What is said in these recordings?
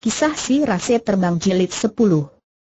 Kisah si Rase Terbang Jilid 10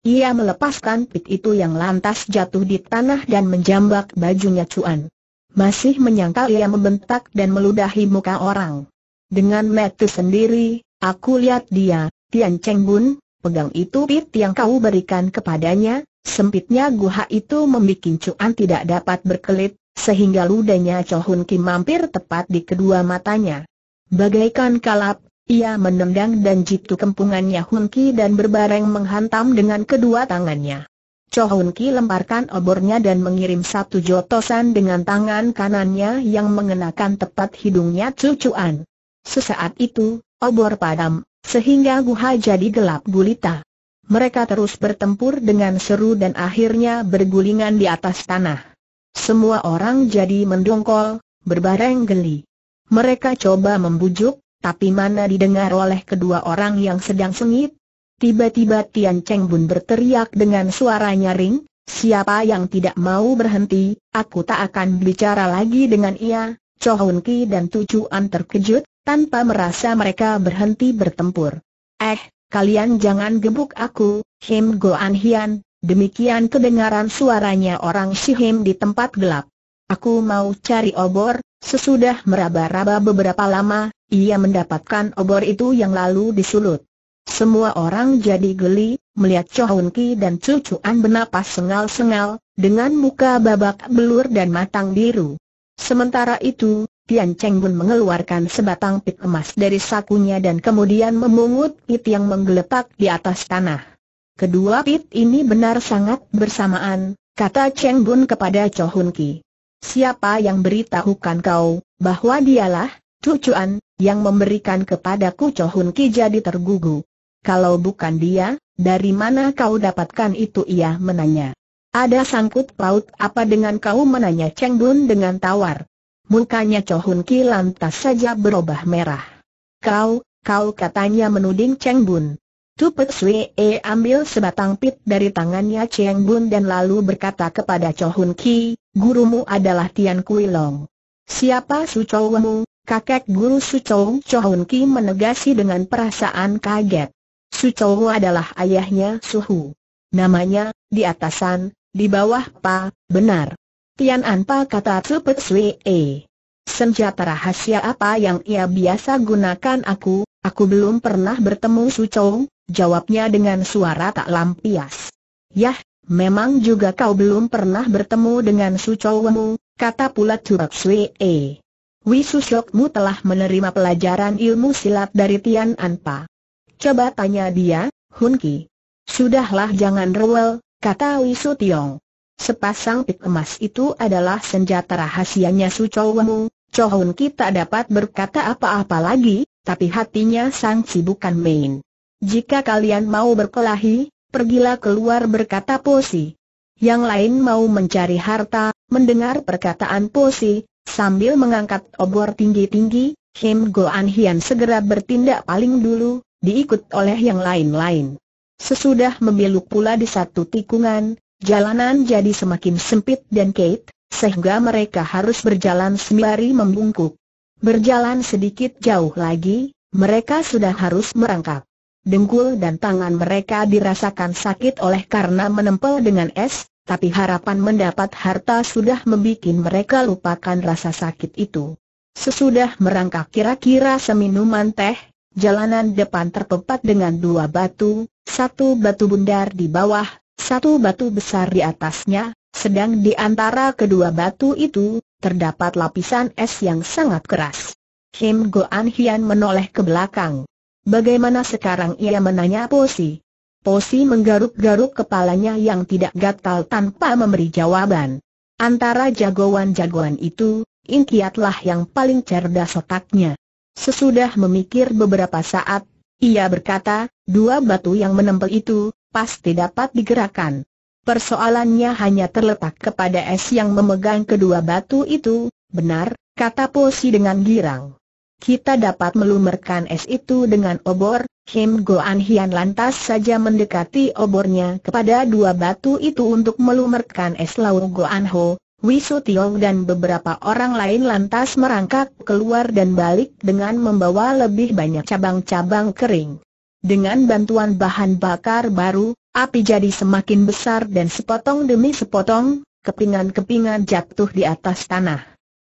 Ia melepaskan pit itu yang lantas jatuh di tanah dan menjambak bajunya Cuan. Masih menyangkal ia membentak dan meludahi muka orang. Dengan metu sendiri, aku lihat dia, Tian Cheng Bun, pegang itu pit yang kau berikan kepadanya, sempitnya guha itu membuat Cuan tidak dapat berkelit, sehingga ludahnya Chohun Kim mampir tepat di kedua matanya. Bagaikan kalap, ia menendang dan jitu kempungannya Hun Ki dan berbareng menghantam dengan kedua tangannya. Cho Hun Ki lemparkan obornya dan mengirim satu jotosan dengan tangan kanannya yang mengenakan tepat hidungnya cucuan. Sesaat itu, obor padam, sehingga guha jadi gelap gulita. Mereka terus bertempur dengan seru dan akhirnya bergulingan di atas tanah. Semua orang jadi mendongkol, berbareng geli. Mereka coba membujuk, tapi mana didengar oleh kedua orang yang sedang sengit? Tiba-tiba Tian Cheng Bun berteriak dengan suara nyaring, siapa yang tidak mau berhenti, aku tak akan bicara lagi dengan ia. Chohun Ki dan Tu An terkejut, tanpa merasa mereka berhenti bertempur. Eh, kalian jangan gebuk aku, Him An Hian, demikian kedengaran suaranya orang Him di tempat gelap. Aku mau cari obor, sesudah meraba-raba beberapa lama, ia mendapatkan obor itu yang lalu disulut. Semua orang jadi geli, melihat Cho Hun Ki dan cucuan bernapas sengal-sengal, dengan muka babak belur dan matang biru. Sementara itu, Tian Cheng Bun mengeluarkan sebatang pit emas dari sakunya dan kemudian memungut pit yang menggeletak di atas tanah. Kedua pit ini benar sangat bersamaan, kata Cheng Bun kepada Cho Hun Ki. Siapa yang beritahukan kau, bahwa dialah, cucuan, yang memberikan kepadaku Chohun Ki jadi tergugu. Kalau bukan dia, dari mana kau dapatkan itu ia menanya. Ada sangkut paut apa dengan kau menanya Cheng Bun dengan tawar. Mukanya Chohun Ki lantas saja berubah merah. Kau, kau katanya menuding Cheng Bun. Tu Pek Sui e ambil sebatang pit dari tangannya Cheng Bun dan lalu berkata kepada Chohun Ki, gurumu adalah Tian Kui Long. Siapa sucowemu, kakek guru Chou Chohun Ki menegasi dengan perasaan kaget. Sucou adalah ayahnya Suhu. Namanya, di atasan, di bawah Pa, benar. Tian Pa kata Cepet Sui E. Senjata rahasia apa yang ia biasa gunakan aku, aku belum pernah bertemu Chou, jawabnya dengan suara tak lampias. Yah, memang juga kau belum pernah bertemu dengan Sucoumu, kata pula Pe Sui E. Wisusokmu telah menerima pelajaran ilmu silat dari Tian Anpa. Coba tanya dia, Hun Sudahlah jangan rewel, kata Wisu Tiong. Sepasang pik emas itu adalah senjata rahasianya Su Chowemu, Chohun Ki tak dapat berkata apa-apa lagi, tapi hatinya sangsi bukan main. Jika kalian mau berkelahi, pergilah keluar berkata Posi. Yang lain mau mencari harta, mendengar perkataan Posi, Sambil mengangkat obor tinggi-tinggi, Him Goan Hian segera bertindak paling dulu, diikut oleh yang lain-lain. Sesudah membeluk pula di satu tikungan, jalanan jadi semakin sempit dan Kate, sehingga mereka harus berjalan sembari membungkuk. Berjalan sedikit jauh lagi, mereka sudah harus merangkak. Dengkul dan tangan mereka dirasakan sakit oleh karena menempel dengan es, tapi harapan mendapat harta sudah membuat mereka lupakan rasa sakit itu. Sesudah merangkak kira-kira seminuman teh, jalanan depan terpempat dengan dua batu, satu batu bundar di bawah, satu batu besar di atasnya, sedang di antara kedua batu itu, terdapat lapisan es yang sangat keras. Kim Go An Hian menoleh ke belakang. Bagaimana sekarang ia menanya Posi? Posi menggaruk-garuk kepalanya yang tidak gatal tanpa memberi jawaban. Antara jagoan-jagoan itu, Inkiatlah yang paling cerdas otaknya. Sesudah memikir beberapa saat, ia berkata, dua batu yang menempel itu, pasti dapat digerakkan. Persoalannya hanya terletak kepada es yang memegang kedua batu itu, benar, kata Posi dengan girang. Kita dapat melumerkan es itu dengan obor, Kim Goan Hian lantas saja mendekati obornya kepada dua batu itu untuk melumerkan es laut Goan Ho, Wisu Tiong dan beberapa orang lain lantas merangkak keluar dan balik dengan membawa lebih banyak cabang-cabang kering. Dengan bantuan bahan bakar baru, api jadi semakin besar dan sepotong demi sepotong, kepingan-kepingan jatuh di atas tanah.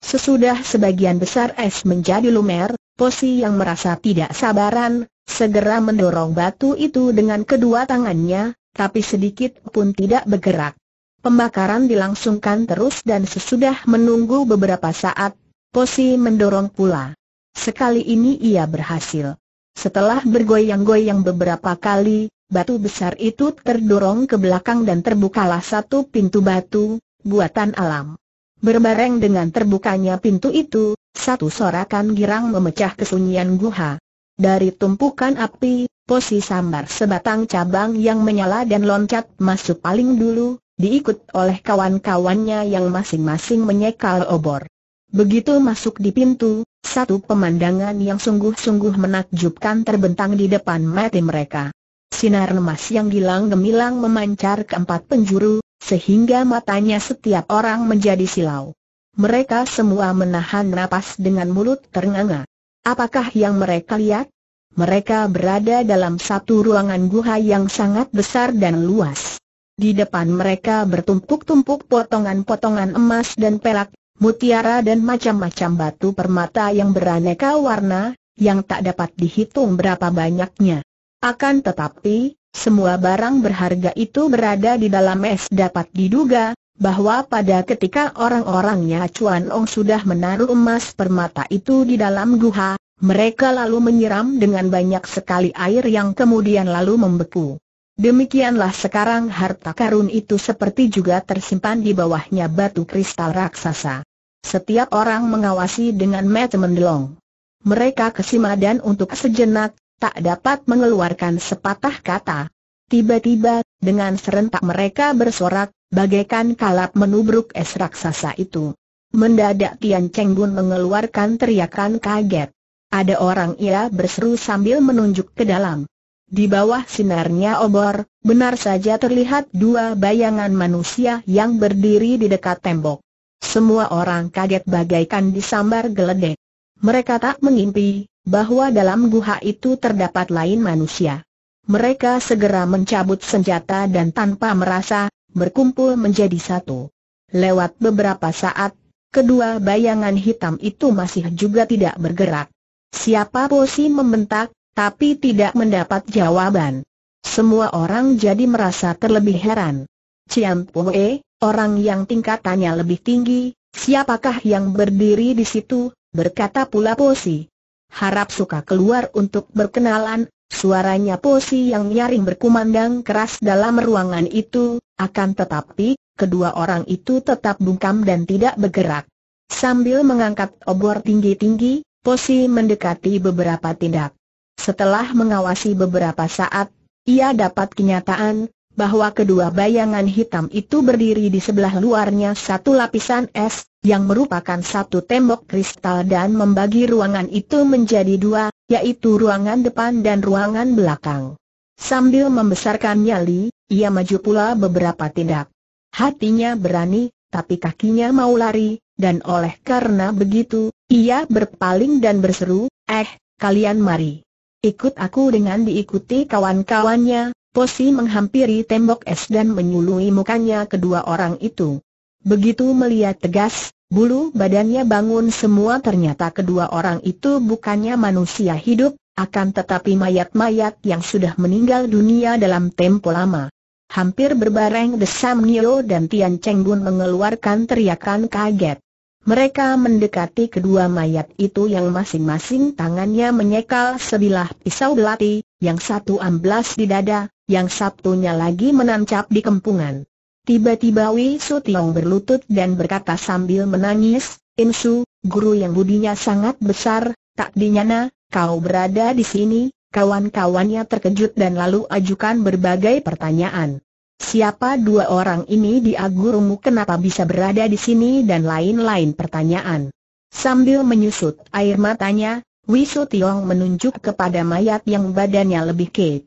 Sesudah sebagian besar es menjadi lumer, Posi yang merasa tidak sabaran, segera mendorong batu itu dengan kedua tangannya, tapi sedikit pun tidak bergerak. Pembakaran dilangsungkan terus dan sesudah menunggu beberapa saat, Posi mendorong pula. Sekali ini ia berhasil. Setelah bergoyang-goyang beberapa kali, batu besar itu terdorong ke belakang dan terbukalah satu pintu batu, buatan alam. Berbareng dengan terbukanya pintu itu, satu sorakan girang memecah kesunyian guha. Dari tumpukan api, Posi sambar sebatang cabang yang menyala dan loncat masuk paling dulu, diikut oleh kawan-kawannya yang masing-masing menyekal obor. Begitu masuk di pintu, satu pemandangan yang sungguh-sungguh menakjubkan terbentang di depan mata mereka. Sinar lemas yang gilang-gemilang memancar ke empat penjuru, sehingga matanya setiap orang menjadi silau. Mereka semua menahan napas dengan mulut ternganga. Apakah yang mereka lihat? Mereka berada dalam satu ruangan guha yang sangat besar dan luas. Di depan mereka bertumpuk-tumpuk potongan-potongan emas dan perak, mutiara dan macam-macam batu permata yang beraneka warna, yang tak dapat dihitung berapa banyaknya. Akan tetapi, semua barang berharga itu berada di dalam es dapat diduga, bahwa pada ketika orang-orangnya Chuan Ong sudah menaruh emas permata itu di dalam guha, mereka lalu menyiram dengan banyak sekali air yang kemudian lalu membeku. Demikianlah sekarang harta karun itu seperti juga tersimpan di bawahnya batu kristal raksasa. Setiap orang mengawasi dengan mata mendelong. Mereka kesima dan untuk sejenak, tak dapat mengeluarkan sepatah kata. Tiba-tiba, dengan serentak mereka bersorak, bagaikan kalap menubruk es raksasa itu. Mendadak Tian Cheng Bun mengeluarkan teriakan kaget. Ada orang ia berseru sambil menunjuk ke dalam. Di bawah sinarnya obor, benar saja terlihat dua bayangan manusia yang berdiri di dekat tembok. Semua orang kaget bagaikan disambar geledek. Mereka tak mengimpi bahwa dalam guha itu terdapat lain manusia. Mereka segera mencabut senjata dan tanpa merasa, berkumpul menjadi satu. Lewat beberapa saat, kedua bayangan hitam itu masih juga tidak bergerak. Siapa Posi membentak, tapi tidak mendapat jawaban. Semua orang jadi merasa terlebih heran. Cian Pue, orang yang tingkatannya lebih tinggi, siapakah yang berdiri di situ, berkata pula Posi. Harap suka keluar untuk berkenalan, Suaranya posi yang nyaring berkumandang keras dalam ruangan itu, akan tetapi, kedua orang itu tetap bungkam dan tidak bergerak. Sambil mengangkat obor tinggi-tinggi, posi mendekati beberapa tindak. Setelah mengawasi beberapa saat, ia dapat kenyataan, bahwa kedua bayangan hitam itu berdiri di sebelah luarnya satu lapisan es, yang merupakan satu tembok kristal dan membagi ruangan itu menjadi dua, yaitu ruangan depan dan ruangan belakang. Sambil membesarkan nyali, ia maju pula beberapa tindak. Hatinya berani, tapi kakinya mau lari, dan oleh karena begitu, ia berpaling dan berseru, eh, kalian mari. Ikut aku dengan diikuti kawan-kawannya, Posi menghampiri tembok es dan menyului mukanya kedua orang itu. Begitu melihat tegas, Bulu badannya bangun semua ternyata kedua orang itu bukannya manusia hidup, akan tetapi mayat-mayat yang sudah meninggal dunia dalam tempo lama. Hampir berbareng Desam Nio dan Tian Cheng Bun mengeluarkan teriakan kaget. Mereka mendekati kedua mayat itu yang masing-masing tangannya menyekal sebilah pisau belati, yang satu amblas di dada, yang satunya lagi menancap di kempungan. Tiba-tiba Wei Su Tiong berlutut dan berkata sambil menangis, Insu, guru yang budinya sangat besar, tak dinyana, kau berada di sini, kawan-kawannya terkejut dan lalu ajukan berbagai pertanyaan. Siapa dua orang ini dia gurumu kenapa bisa berada di sini dan lain-lain pertanyaan. Sambil menyusut air matanya, Wisu Tiong menunjuk kepada mayat yang badannya lebih kecil.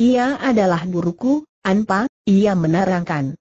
Ia adalah guruku, Anpa, ia menerangkan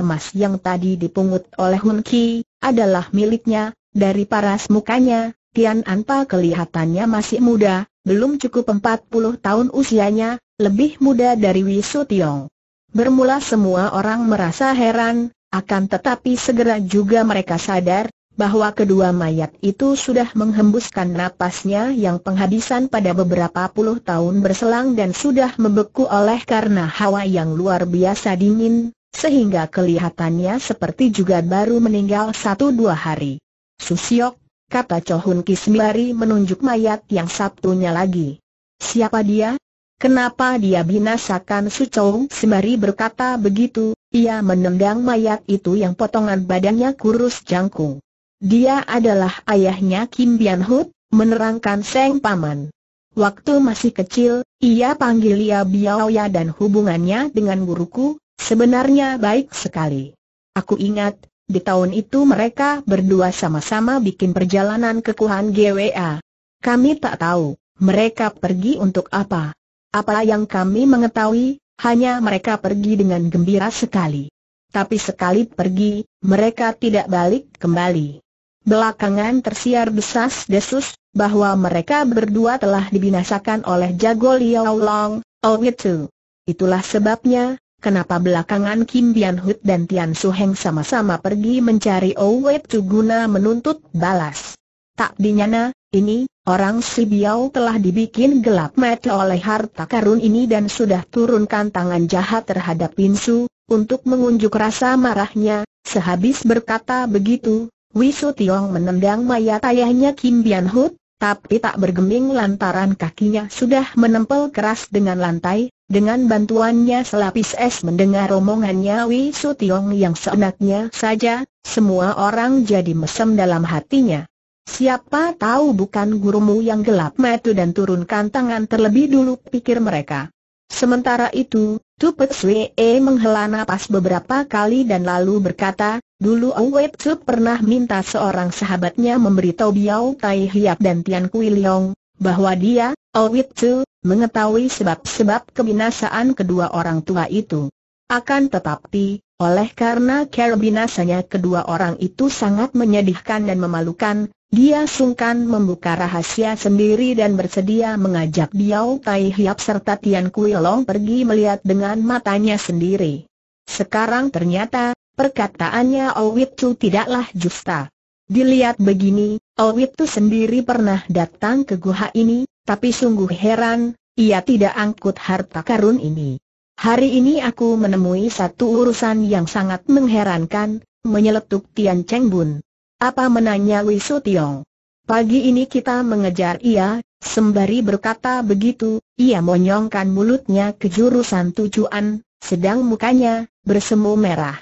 emas yang tadi dipungut oleh Hun Ki, adalah miliknya, dari paras mukanya, Tian Anpa kelihatannya masih muda, belum cukup 40 tahun usianya, lebih muda dari Wisu Tiong. Bermula semua orang merasa heran, akan tetapi segera juga mereka sadar, bahwa kedua mayat itu sudah menghembuskan napasnya yang penghabisan pada beberapa puluh tahun berselang dan sudah membeku oleh karena hawa yang luar biasa dingin, sehingga kelihatannya seperti juga baru meninggal satu dua hari. Susiok, kata Chohun Kismari menunjuk mayat yang satunya lagi. Siapa dia? Kenapa dia binasakan Su Sucong Semari berkata begitu, ia menendang mayat itu yang potongan badannya kurus jangkung. Dia adalah ayahnya Kim Bian Hut, menerangkan Seng Paman. Waktu masih kecil, ia panggil Biao Biaoya dan hubungannya dengan guruku, Sebenarnya baik sekali. Aku ingat, di tahun itu mereka berdua sama-sama bikin perjalanan ke Kuhan GWA. Kami tak tahu, mereka pergi untuk apa. Apa yang kami mengetahui, hanya mereka pergi dengan gembira sekali. Tapi sekali pergi, mereka tidak balik kembali. Belakangan tersiar desas-desus, bahwa mereka berdua telah dibinasakan oleh Jago Liao Long, Itu. Itulah sebabnya, kenapa belakangan Kim Bian Hut dan Tian Su Heng sama-sama pergi mencari Owe Tu guna menuntut balas. Tak dinyana, ini, orang si Biao telah dibikin gelap mata oleh harta karun ini dan sudah turunkan tangan jahat terhadap Su, untuk mengunjuk rasa marahnya, sehabis berkata begitu, Wisu Tiong menendang mayat ayahnya Kim Bian Hut, tapi tak bergeming lantaran kakinya sudah menempel keras dengan lantai, dengan bantuannya selapis es mendengar omongannya Wei Su yang seenaknya saja, semua orang jadi mesem dalam hatinya. Siapa tahu bukan gurumu yang gelap Metu dan turunkan tangan terlebih dulu pikir mereka. Sementara itu, Tupet E menghela nafas beberapa kali dan lalu berkata, dulu Awet Su pernah minta seorang sahabatnya memberitahu Biao Tai Hiap dan Tian Kui Leong, bahwa dia, Awet Su, mengetahui sebab-sebab kebinasaan kedua orang tua itu. Akan tetapi, oleh karena cara binasanya kedua orang itu sangat menyedihkan dan memalukan, dia sungkan membuka rahasia sendiri dan bersedia mengajak Biao Tai Hiap serta Tian Kui Long pergi melihat dengan matanya sendiri. Sekarang ternyata, perkataannya Owit Chu tidaklah justa. Dilihat begini, Owit Chu sendiri pernah datang ke guha ini, tapi sungguh heran, ia tidak angkut harta karun ini. Hari ini aku menemui satu urusan yang sangat mengherankan, menyeletuk Tian Cheng Bun. Apa menanya Wei Wisu Tiong? Pagi ini kita mengejar ia, sembari berkata begitu, ia monyongkan mulutnya ke jurusan tujuan, sedang mukanya, bersemu merah.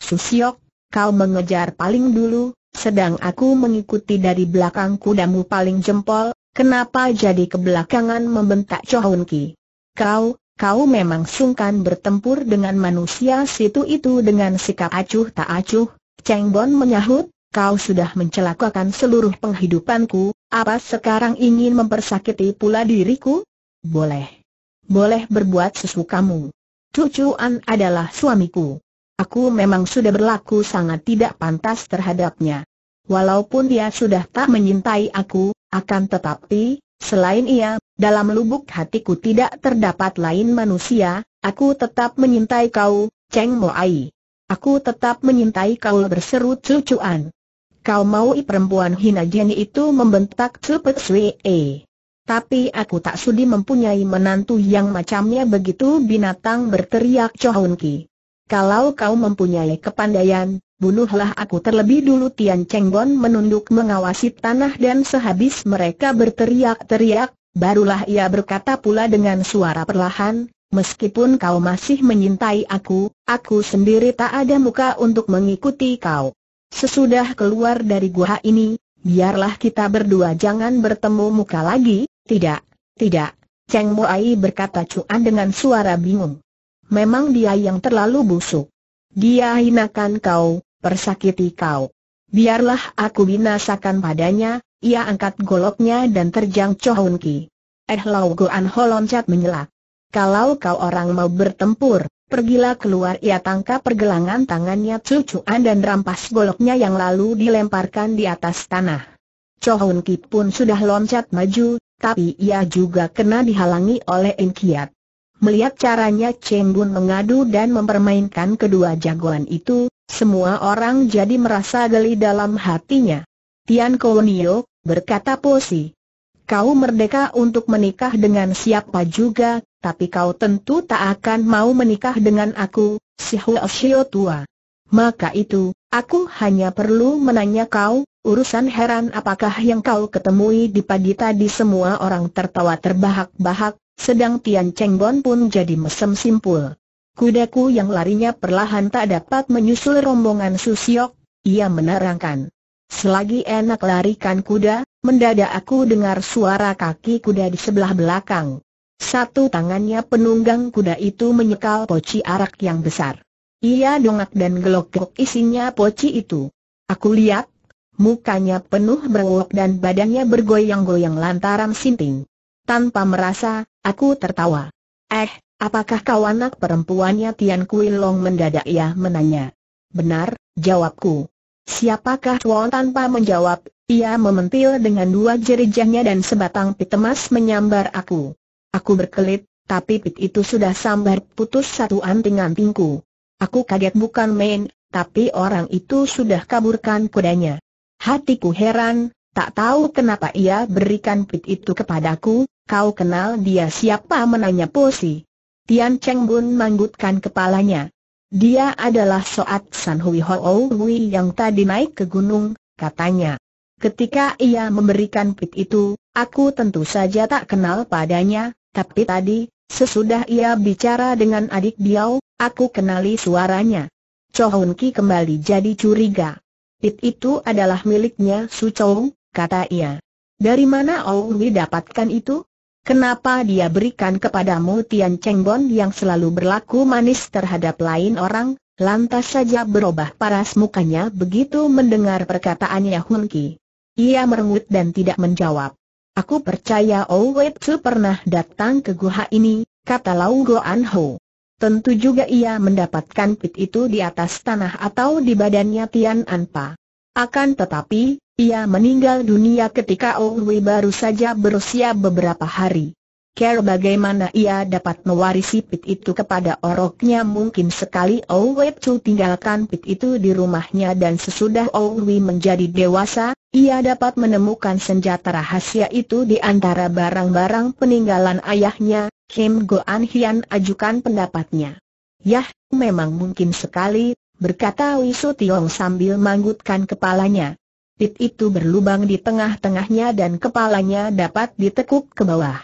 Susiok, kau mengejar paling dulu, sedang aku mengikuti dari belakang kudamu paling jempol, Kenapa jadi kebelakangan membentak Chohun Ki? Kau, kau memang sungkan bertempur dengan manusia situ itu dengan sikap acuh tak acuh, Cheng Bon menyahut, kau sudah mencelakakan seluruh penghidupanku, apa sekarang ingin mempersakiti pula diriku? Boleh. Boleh berbuat sesukamu. Cucuan adalah suamiku. Aku memang sudah berlaku sangat tidak pantas terhadapnya. Walaupun dia sudah tak menyintai aku, akan tetapi, selain ia, dalam lubuk hatiku tidak terdapat lain manusia, aku tetap menyintai kau, Cheng Ai. Aku tetap menyintai kau berseru cucuan. Kau mau perempuan hina jeni itu membentak cepet swee. Tapi aku tak sudi mempunyai menantu yang macamnya begitu binatang berteriak Chohun Kalau kau mempunyai kepandaian, bunuhlah aku terlebih dulu Tian Chengbon menunduk mengawasi tanah dan sehabis mereka berteriak-teriak, barulah ia berkata pula dengan suara perlahan, Meskipun kau masih menyintai aku, aku sendiri tak ada muka untuk mengikuti kau. Sesudah keluar dari gua ini, biarlah kita berdua jangan bertemu muka lagi, tidak, tidak. Cheng Moai berkata cuan dengan suara bingung. Memang dia yang terlalu busuk. Dia hinakan kau, persakiti kau. Biarlah aku binasakan padanya, ia angkat goloknya dan terjang Chohun Ki. Eh Lau Goan Ho loncat menyelak. Kalau kau orang mau bertempur, pergilah keluar ia tangkap pergelangan tangannya cucuan dan rampas goloknya yang lalu dilemparkan di atas tanah. Chohun Ki pun sudah loncat maju, tapi ia juga kena dihalangi oleh Enkiat. Melihat caranya Cheng Bun mengadu dan mempermainkan kedua jagoan itu, semua orang jadi merasa geli dalam hatinya. Tian Kounio, berkata Posi. Kau merdeka untuk menikah dengan siapa juga, tapi kau tentu tak akan mau menikah dengan aku, si Huo tua. Maka itu, aku hanya perlu menanya kau, urusan heran apakah yang kau ketemui di pagi tadi semua orang tertawa terbahak-bahak, sedang Tian Cheng Bon pun jadi mesem simpul. Kudaku yang larinya perlahan tak dapat menyusul rombongan Susiok, ia menerangkan. Selagi enak larikan kuda, mendadak aku dengar suara kaki kuda di sebelah belakang. Satu tangannya penunggang kuda itu menyekal poci arak yang besar. Ia dongak dan gelok-gelok isinya poci itu. Aku lihat, mukanya penuh berwok dan badannya bergoyang-goyang lantaran sinting. Tanpa merasa, aku tertawa. Eh, Apakah kau anak perempuannya Tian Kui Long mendadak ia menanya. Benar, jawabku. Siapakah Chuan tanpa menjawab, ia mementil dengan dua jerijahnya dan sebatang pit emas menyambar aku. Aku berkelit, tapi pit itu sudah sambar putus satu anting-antingku. Aku kaget bukan main, tapi orang itu sudah kaburkan kudanya. Hatiku heran, tak tahu kenapa ia berikan pit itu kepadaku, kau kenal dia siapa menanya Posi. Tian Cheng Bun manggutkan kepalanya. Dia adalah Soat San Hui Ho Hui yang tadi naik ke gunung, katanya. Ketika ia memberikan pit itu, aku tentu saja tak kenal padanya, tapi tadi, sesudah ia bicara dengan adik Biao, aku kenali suaranya. Chohun Ki kembali jadi curiga. Pit itu adalah miliknya Su Chou, kata ia. Dari mana Ouwi dapatkan itu? Kenapa dia berikan kepadamu Tian Chengbon yang selalu berlaku manis terhadap lain orang, lantas saja berubah paras mukanya begitu mendengar perkataannya Hun Ki. Ia merengut dan tidak menjawab. Aku percaya Owei Tzu pernah datang ke guha ini, kata Lau An Ho. Tentu juga ia mendapatkan pit itu di atas tanah atau di badannya Tian Anpa. Akan tetapi, ia meninggal dunia ketika Ohui baru saja berusia beberapa hari. Ker bagaimana ia dapat mewarisi pit itu kepada oroknya mungkin sekali Owe Chu tinggalkan pit itu di rumahnya dan sesudah Owe menjadi dewasa, ia dapat menemukan senjata rahasia itu di antara barang-barang peninggalan ayahnya, Kim Goan Hian ajukan pendapatnya. Yah, memang mungkin sekali, berkata Wisu Tiong sambil manggutkan kepalanya pit itu berlubang di tengah-tengahnya dan kepalanya dapat ditekuk ke bawah.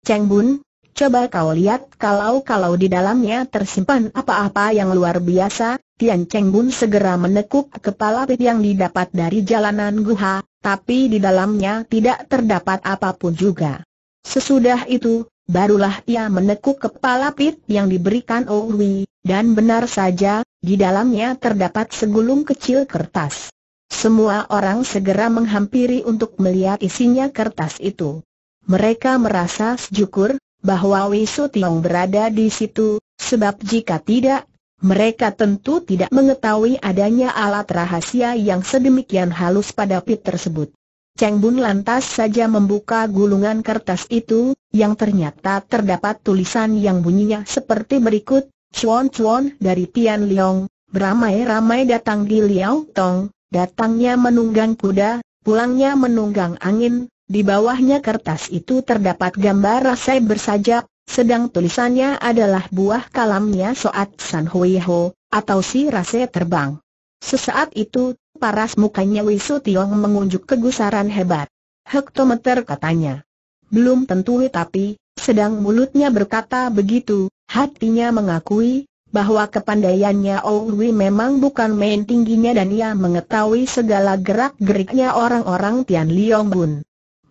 Cheng Bun, coba kau lihat kalau-kalau di dalamnya tersimpan apa-apa yang luar biasa, Tian Cheng Bun segera menekuk kepala pit yang didapat dari jalanan guha, tapi di dalamnya tidak terdapat apapun juga. Sesudah itu, barulah ia menekuk kepala pit yang diberikan Owi, dan benar saja, di dalamnya terdapat segulung kecil kertas. Semua orang segera menghampiri untuk melihat isinya kertas itu. Mereka merasa syukur bahwa Wisu Tiong berada di situ, sebab jika tidak, mereka tentu tidak mengetahui adanya alat rahasia yang sedemikian halus pada pit tersebut. Cheng Bun lantas saja membuka gulungan kertas itu, yang ternyata terdapat tulisan yang bunyinya seperti berikut, Chuan Chuan dari Tian Liang, beramai-ramai datang di Liao Tong, Datangnya menunggang kuda, pulangnya menunggang angin, di bawahnya kertas itu terdapat gambar rasai bersajak, sedang tulisannya adalah buah kalamnya Soat San Hui Ho, atau si rasai terbang. Sesaat itu, paras mukanya Wisu Tiong mengunjuk kegusaran hebat. Hektometer katanya. Belum tentu tapi, sedang mulutnya berkata begitu, hatinya mengakui, bahwa kepandaiannya Owi memang bukan main tingginya dan ia mengetahui segala gerak-geriknya orang-orang Tian Liong Bun.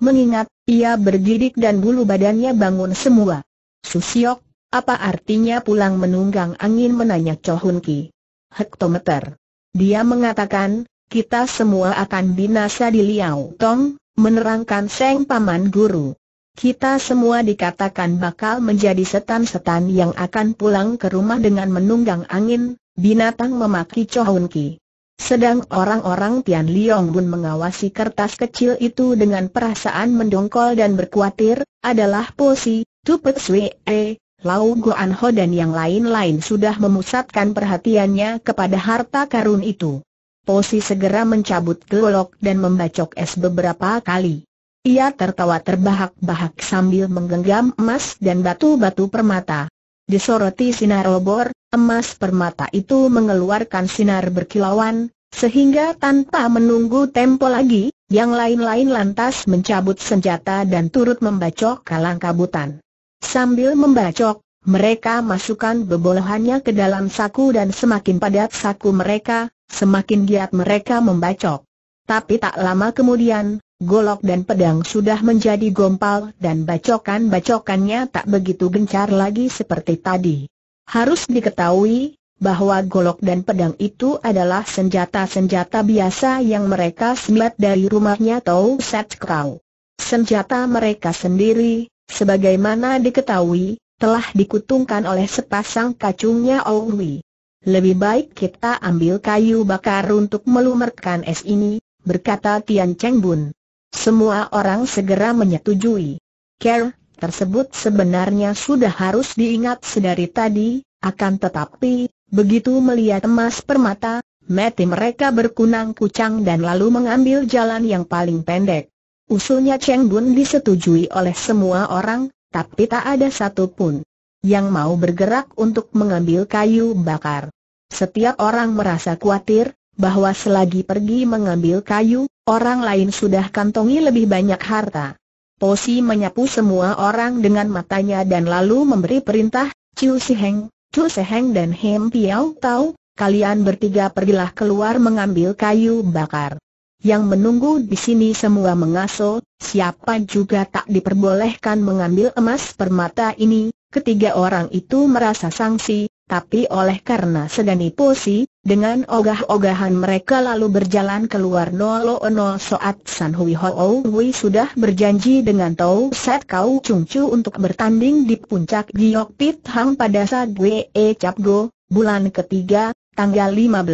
Mengingat, ia bergidik dan bulu badannya bangun semua. Susiok, apa artinya pulang menunggang angin menanya Cho Ki? Hektometer. Dia mengatakan, kita semua akan binasa di Liao Tong, menerangkan Seng Paman Guru. Kita semua dikatakan bakal menjadi setan-setan yang akan pulang ke rumah dengan menunggang angin, binatang memaki Chohun Ki. Sedang orang-orang Tian Liong Bun mengawasi kertas kecil itu dengan perasaan mendongkol dan berkuatir, adalah Posi, Tupet Sui E, Lau Guan Ho dan yang lain-lain sudah memusatkan perhatiannya kepada harta karun itu. Posi segera mencabut gelok dan membacok es beberapa kali. Ia tertawa terbahak-bahak sambil menggenggam emas dan batu-batu permata. Disoroti sinar obor, emas permata itu mengeluarkan sinar berkilauan, sehingga tanpa menunggu tempo lagi, yang lain-lain lantas mencabut senjata dan turut membacok kalang kabutan. Sambil membacok, mereka masukkan bebolehannya ke dalam saku dan semakin padat saku mereka, semakin giat mereka membacok. Tapi tak lama kemudian, golok dan pedang sudah menjadi gompal dan bacokan-bacokannya tak begitu gencar lagi seperti tadi. Harus diketahui, bahwa golok dan pedang itu adalah senjata-senjata biasa yang mereka silat dari rumahnya Tau Set Kau. Senjata mereka sendiri, sebagaimana diketahui, telah dikutungkan oleh sepasang kacungnya Owi. Lebih baik kita ambil kayu bakar untuk melumerkan es ini, berkata Tian Cheng Bun. Semua orang segera menyetujui. Care tersebut sebenarnya sudah harus diingat sedari tadi, akan tetapi, begitu melihat emas permata, mati mereka berkunang kucang dan lalu mengambil jalan yang paling pendek. Usulnya Cheng Bun disetujui oleh semua orang, tapi tak ada satupun yang mau bergerak untuk mengambil kayu bakar. Setiap orang merasa khawatir, bahwa selagi pergi mengambil kayu, orang lain sudah kantongi lebih banyak harta. Posi menyapu semua orang dengan matanya dan lalu memberi perintah, Chiu Si Heng, Chu dan Hem Piao tahu, kalian bertiga pergilah keluar mengambil kayu bakar. Yang menunggu di sini semua mengaso, siapa juga tak diperbolehkan mengambil emas permata ini, ketiga orang itu merasa sanksi tapi oleh karena sedani posi, dengan ogah-ogahan mereka lalu berjalan keluar Nolo Ono Soat San Hui Ho Hui sudah berjanji dengan Tau Set Kau Chung Chu untuk bertanding di puncak Giyok Pit Hang pada saat Gue E Go, bulan ketiga, tanggal 15.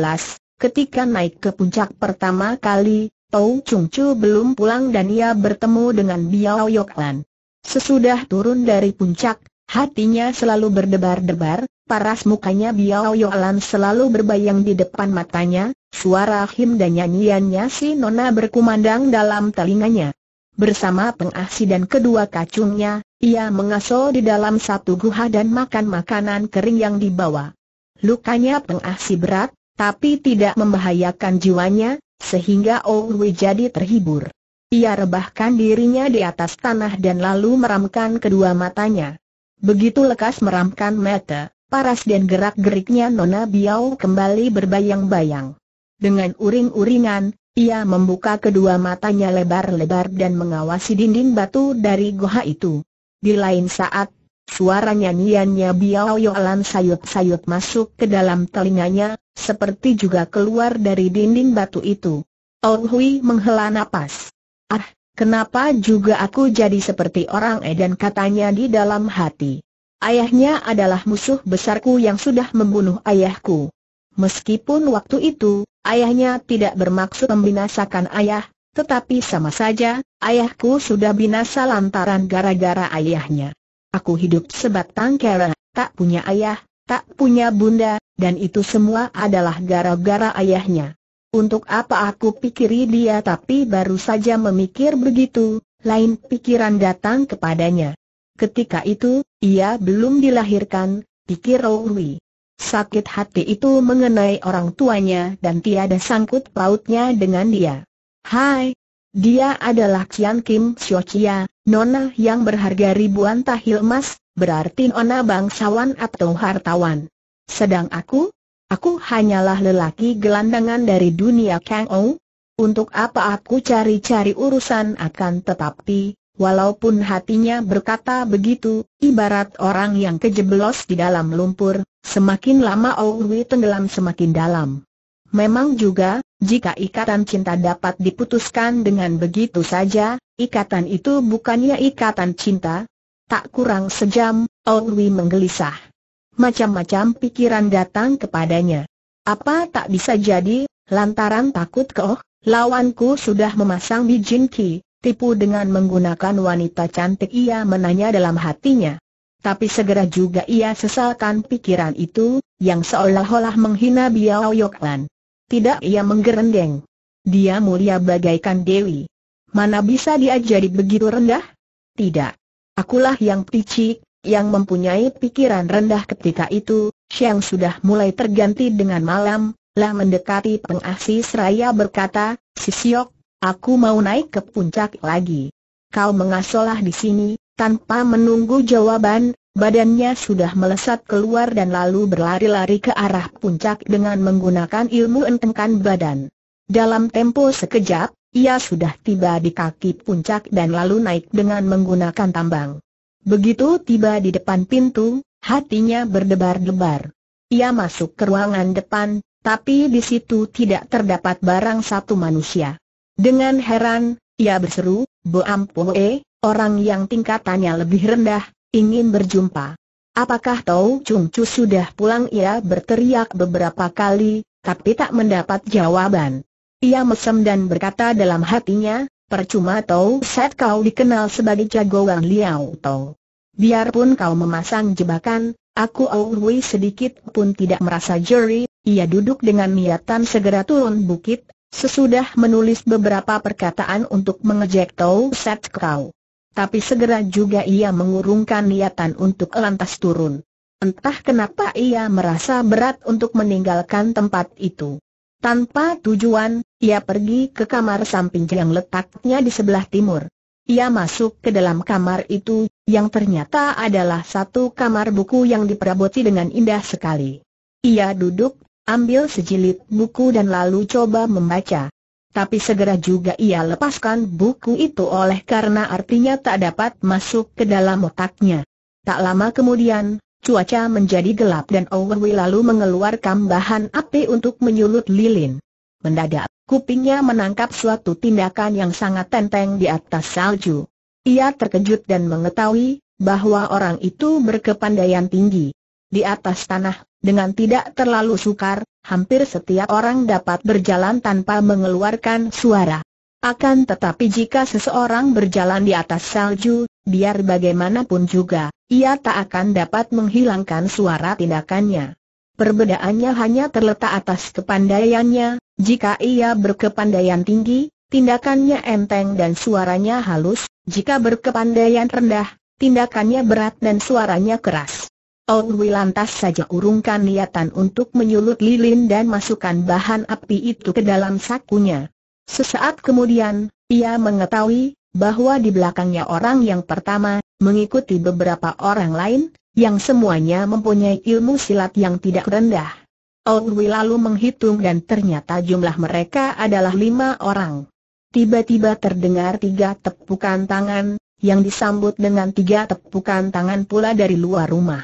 Ketika naik ke puncak pertama kali, Tau Chung Chu belum pulang dan ia bertemu dengan Biao Yok Sesudah turun dari puncak, Hatinya selalu berdebar-debar, paras mukanya Biao Yolan selalu berbayang di depan matanya, suara him dan nyanyiannya si Nona berkumandang dalam telinganya. Bersama pengasih dan kedua kacungnya, ia mengaso di dalam satu guha dan makan makanan kering yang dibawa. Lukanya pengasih berat, tapi tidak membahayakan jiwanya, sehingga Owe jadi terhibur. Ia rebahkan dirinya di atas tanah dan lalu meramkan kedua matanya. Begitu lekas meramkan mata, paras dan gerak-geriknya Nona Biao kembali berbayang-bayang. Dengan uring-uringan, ia membuka kedua matanya lebar-lebar dan mengawasi dinding batu dari goa itu. Di lain saat, suara nyanyiannya Biao Yolan sayut-sayut masuk ke dalam telinganya, seperti juga keluar dari dinding batu itu. Ong Hui menghela napas. Ah, Kenapa juga aku jadi seperti orang Edan katanya di dalam hati. Ayahnya adalah musuh besarku yang sudah membunuh ayahku. Meskipun waktu itu, ayahnya tidak bermaksud membinasakan ayah, tetapi sama saja, ayahku sudah binasa lantaran gara-gara ayahnya. Aku hidup sebatang kara, tak punya ayah, tak punya bunda, dan itu semua adalah gara-gara ayahnya. Untuk apa aku pikiri dia tapi baru saja memikir begitu, lain pikiran datang kepadanya. Ketika itu, ia belum dilahirkan, pikir Rowi. Sakit hati itu mengenai orang tuanya dan tiada sangkut pautnya dengan dia. Hai, dia adalah Cian Kim Xiochia, nona yang berharga ribuan tahil emas, berarti nona bangsawan atau hartawan. Sedang aku, Aku hanyalah lelaki gelandangan dari dunia Kang Ou. Untuk apa aku cari-cari urusan akan tetapi, walaupun hatinya berkata begitu, ibarat orang yang kejeblos di dalam lumpur, semakin lama Ouwi tenggelam semakin dalam. Memang juga, jika ikatan cinta dapat diputuskan dengan begitu saja, ikatan itu bukannya ikatan cinta. Tak kurang sejam, Ouwi menggelisah macam-macam pikiran datang kepadanya. Apa tak bisa jadi, lantaran takut keoh, lawanku sudah memasang bijin ki, tipu dengan menggunakan wanita cantik ia menanya dalam hatinya. Tapi segera juga ia sesalkan pikiran itu, yang seolah-olah menghina Biao Yoklan. Tidak ia menggerendeng. Dia mulia bagaikan Dewi. Mana bisa dia jadi begitu rendah? Tidak. Akulah yang picik, yang mempunyai pikiran rendah ketika itu, Siang sudah mulai terganti dengan malam, lah mendekati pengasih seraya berkata, Sisiok, aku mau naik ke puncak lagi. Kau mengasolah di sini, tanpa menunggu jawaban, badannya sudah melesat keluar dan lalu berlari-lari ke arah puncak dengan menggunakan ilmu entengkan badan. Dalam tempo sekejap, ia sudah tiba di kaki puncak dan lalu naik dengan menggunakan tambang. Begitu tiba di depan pintu, hatinya berdebar-debar. Ia masuk ke ruangan depan, tapi di situ tidak terdapat barang satu manusia. Dengan heran, ia berseru, Bo Ampoe, orang yang tingkatannya lebih rendah, ingin berjumpa. Apakah Tau Chung Chu sudah pulang? Ia berteriak beberapa kali, tapi tak mendapat jawaban. Ia mesem dan berkata dalam hatinya, Percuma Tau Set kau dikenal sebagai jagoan liau Tau. Biarpun kau memasang jebakan, aku Aului sedikit pun tidak merasa jeri, ia duduk dengan niatan segera turun bukit, sesudah menulis beberapa perkataan untuk mengejek Tau Set kau. Tapi segera juga ia mengurungkan niatan untuk lantas turun. Entah kenapa ia merasa berat untuk meninggalkan tempat itu. Tanpa tujuan, ia pergi ke kamar samping yang letaknya di sebelah timur. Ia masuk ke dalam kamar itu, yang ternyata adalah satu kamar buku yang diperaboti dengan indah sekali. Ia duduk, ambil sejilid buku dan lalu coba membaca. Tapi segera juga ia lepaskan buku itu oleh karena artinya tak dapat masuk ke dalam otaknya. Tak lama kemudian, Cuaca menjadi gelap dan Owerwi lalu mengeluarkan bahan api untuk menyulut lilin. Mendadak, kupingnya menangkap suatu tindakan yang sangat tenteng di atas salju. Ia terkejut dan mengetahui bahwa orang itu berkepandaian tinggi. Di atas tanah, dengan tidak terlalu sukar, hampir setiap orang dapat berjalan tanpa mengeluarkan suara. Akan tetapi jika seseorang berjalan di atas salju, biar bagaimanapun juga, ia tak akan dapat menghilangkan suara tindakannya. Perbedaannya hanya terletak atas kepandaiannya, jika ia berkepandaian tinggi, tindakannya enteng dan suaranya halus, jika berkepandaian rendah, tindakannya berat dan suaranya keras. Owi lantas saja urungkan niatan untuk menyulut lilin dan masukkan bahan api itu ke dalam sakunya. Sesaat kemudian, ia mengetahui bahwa di belakangnya orang yang pertama, mengikuti beberapa orang lain, yang semuanya mempunyai ilmu silat yang tidak rendah. Owi lalu menghitung dan ternyata jumlah mereka adalah lima orang. Tiba-tiba terdengar tiga tepukan tangan, yang disambut dengan tiga tepukan tangan pula dari luar rumah.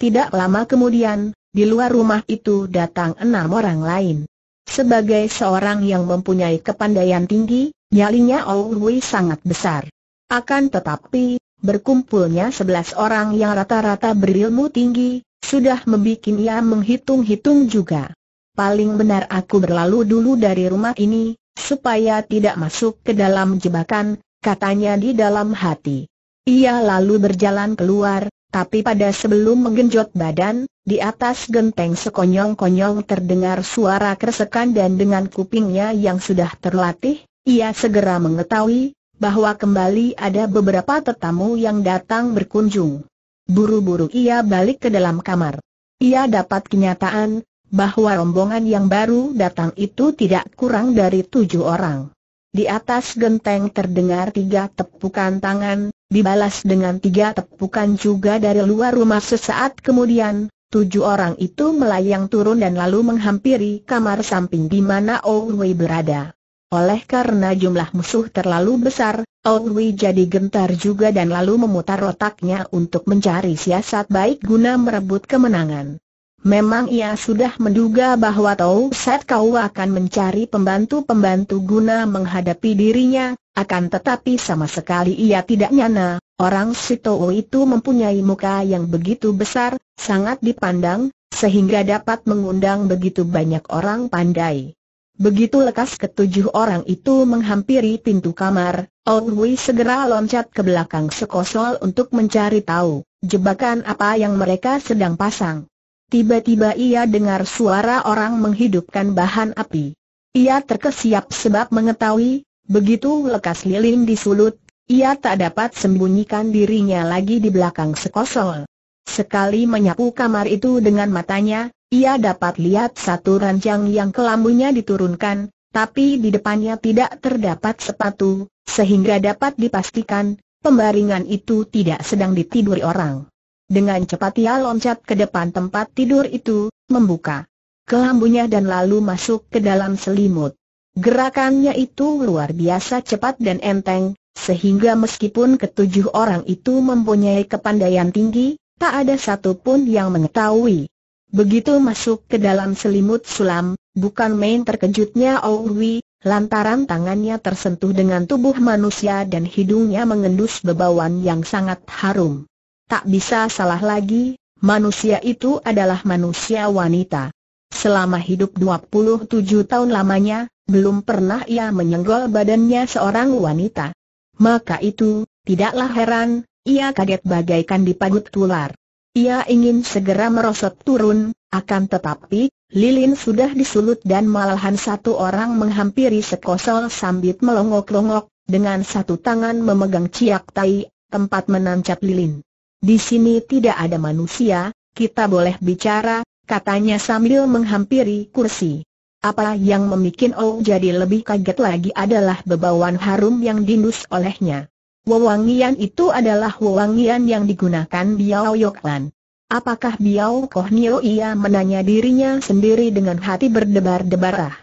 Tidak lama kemudian, di luar rumah itu datang enam orang lain. Sebagai seorang yang mempunyai kepandaian tinggi, Nyalinya Oului sangat besar. Akan tetapi, berkumpulnya sebelas orang yang rata-rata berilmu tinggi, sudah membuat ia menghitung-hitung juga. Paling benar aku berlalu dulu dari rumah ini, supaya tidak masuk ke dalam jebakan, katanya di dalam hati. Ia lalu berjalan keluar, tapi pada sebelum menggenjot badan, di atas genteng sekonyong-konyong terdengar suara kersekan dan dengan kupingnya yang sudah terlatih, ia segera mengetahui bahwa kembali ada beberapa tetamu yang datang berkunjung. Buru-buru ia balik ke dalam kamar. Ia dapat kenyataan bahwa rombongan yang baru datang itu tidak kurang dari tujuh orang. Di atas genteng terdengar tiga tepukan tangan, dibalas dengan tiga tepukan juga dari luar rumah sesaat kemudian, tujuh orang itu melayang turun dan lalu menghampiri kamar samping di mana Owe berada. Oleh karena jumlah musuh terlalu besar, Owi jadi gentar juga dan lalu memutar otaknya untuk mencari siasat baik guna merebut kemenangan. Memang ia sudah menduga bahwa Tau Set Kau akan mencari pembantu-pembantu guna menghadapi dirinya, akan tetapi sama sekali ia tidak nyana, orang Sitoo itu mempunyai muka yang begitu besar, sangat dipandang, sehingga dapat mengundang begitu banyak orang pandai. Begitu lekas ketujuh orang itu menghampiri pintu kamar, Ong segera loncat ke belakang sekosol untuk mencari tahu jebakan apa yang mereka sedang pasang. Tiba-tiba ia dengar suara orang menghidupkan bahan api. Ia terkesiap sebab mengetahui, begitu lekas lilin disulut, ia tak dapat sembunyikan dirinya lagi di belakang sekosol. Sekali menyapu kamar itu dengan matanya, ia dapat lihat satu ranjang yang kelambunya diturunkan, tapi di depannya tidak terdapat sepatu, sehingga dapat dipastikan, pembaringan itu tidak sedang ditiduri orang. Dengan cepat ia loncat ke depan tempat tidur itu, membuka kelambunya dan lalu masuk ke dalam selimut. Gerakannya itu luar biasa cepat dan enteng, sehingga meskipun ketujuh orang itu mempunyai kepandaian tinggi, tak ada satupun yang mengetahui Begitu masuk ke dalam selimut sulam, bukan main terkejutnya Owi, lantaran tangannya tersentuh dengan tubuh manusia dan hidungnya mengendus bebauan yang sangat harum. Tak bisa salah lagi, manusia itu adalah manusia wanita. Selama hidup 27 tahun lamanya, belum pernah ia menyenggol badannya seorang wanita. Maka itu, tidaklah heran, ia kaget bagaikan dipagut tular. Ia ingin segera merosot turun, akan tetapi, lilin sudah disulut dan malahan satu orang menghampiri sekosol sambil melongok-longok, dengan satu tangan memegang ciak tai, tempat menancap lilin. Di sini tidak ada manusia, kita boleh bicara, katanya sambil menghampiri kursi. Apa yang memikin Oh jadi lebih kaget lagi adalah bebawan harum yang dindus olehnya. Wewangian itu adalah wewangian yang digunakan Biao Yoklan. Apakah Biao Nio ia menanya dirinya sendiri dengan hati berdebar-debarah?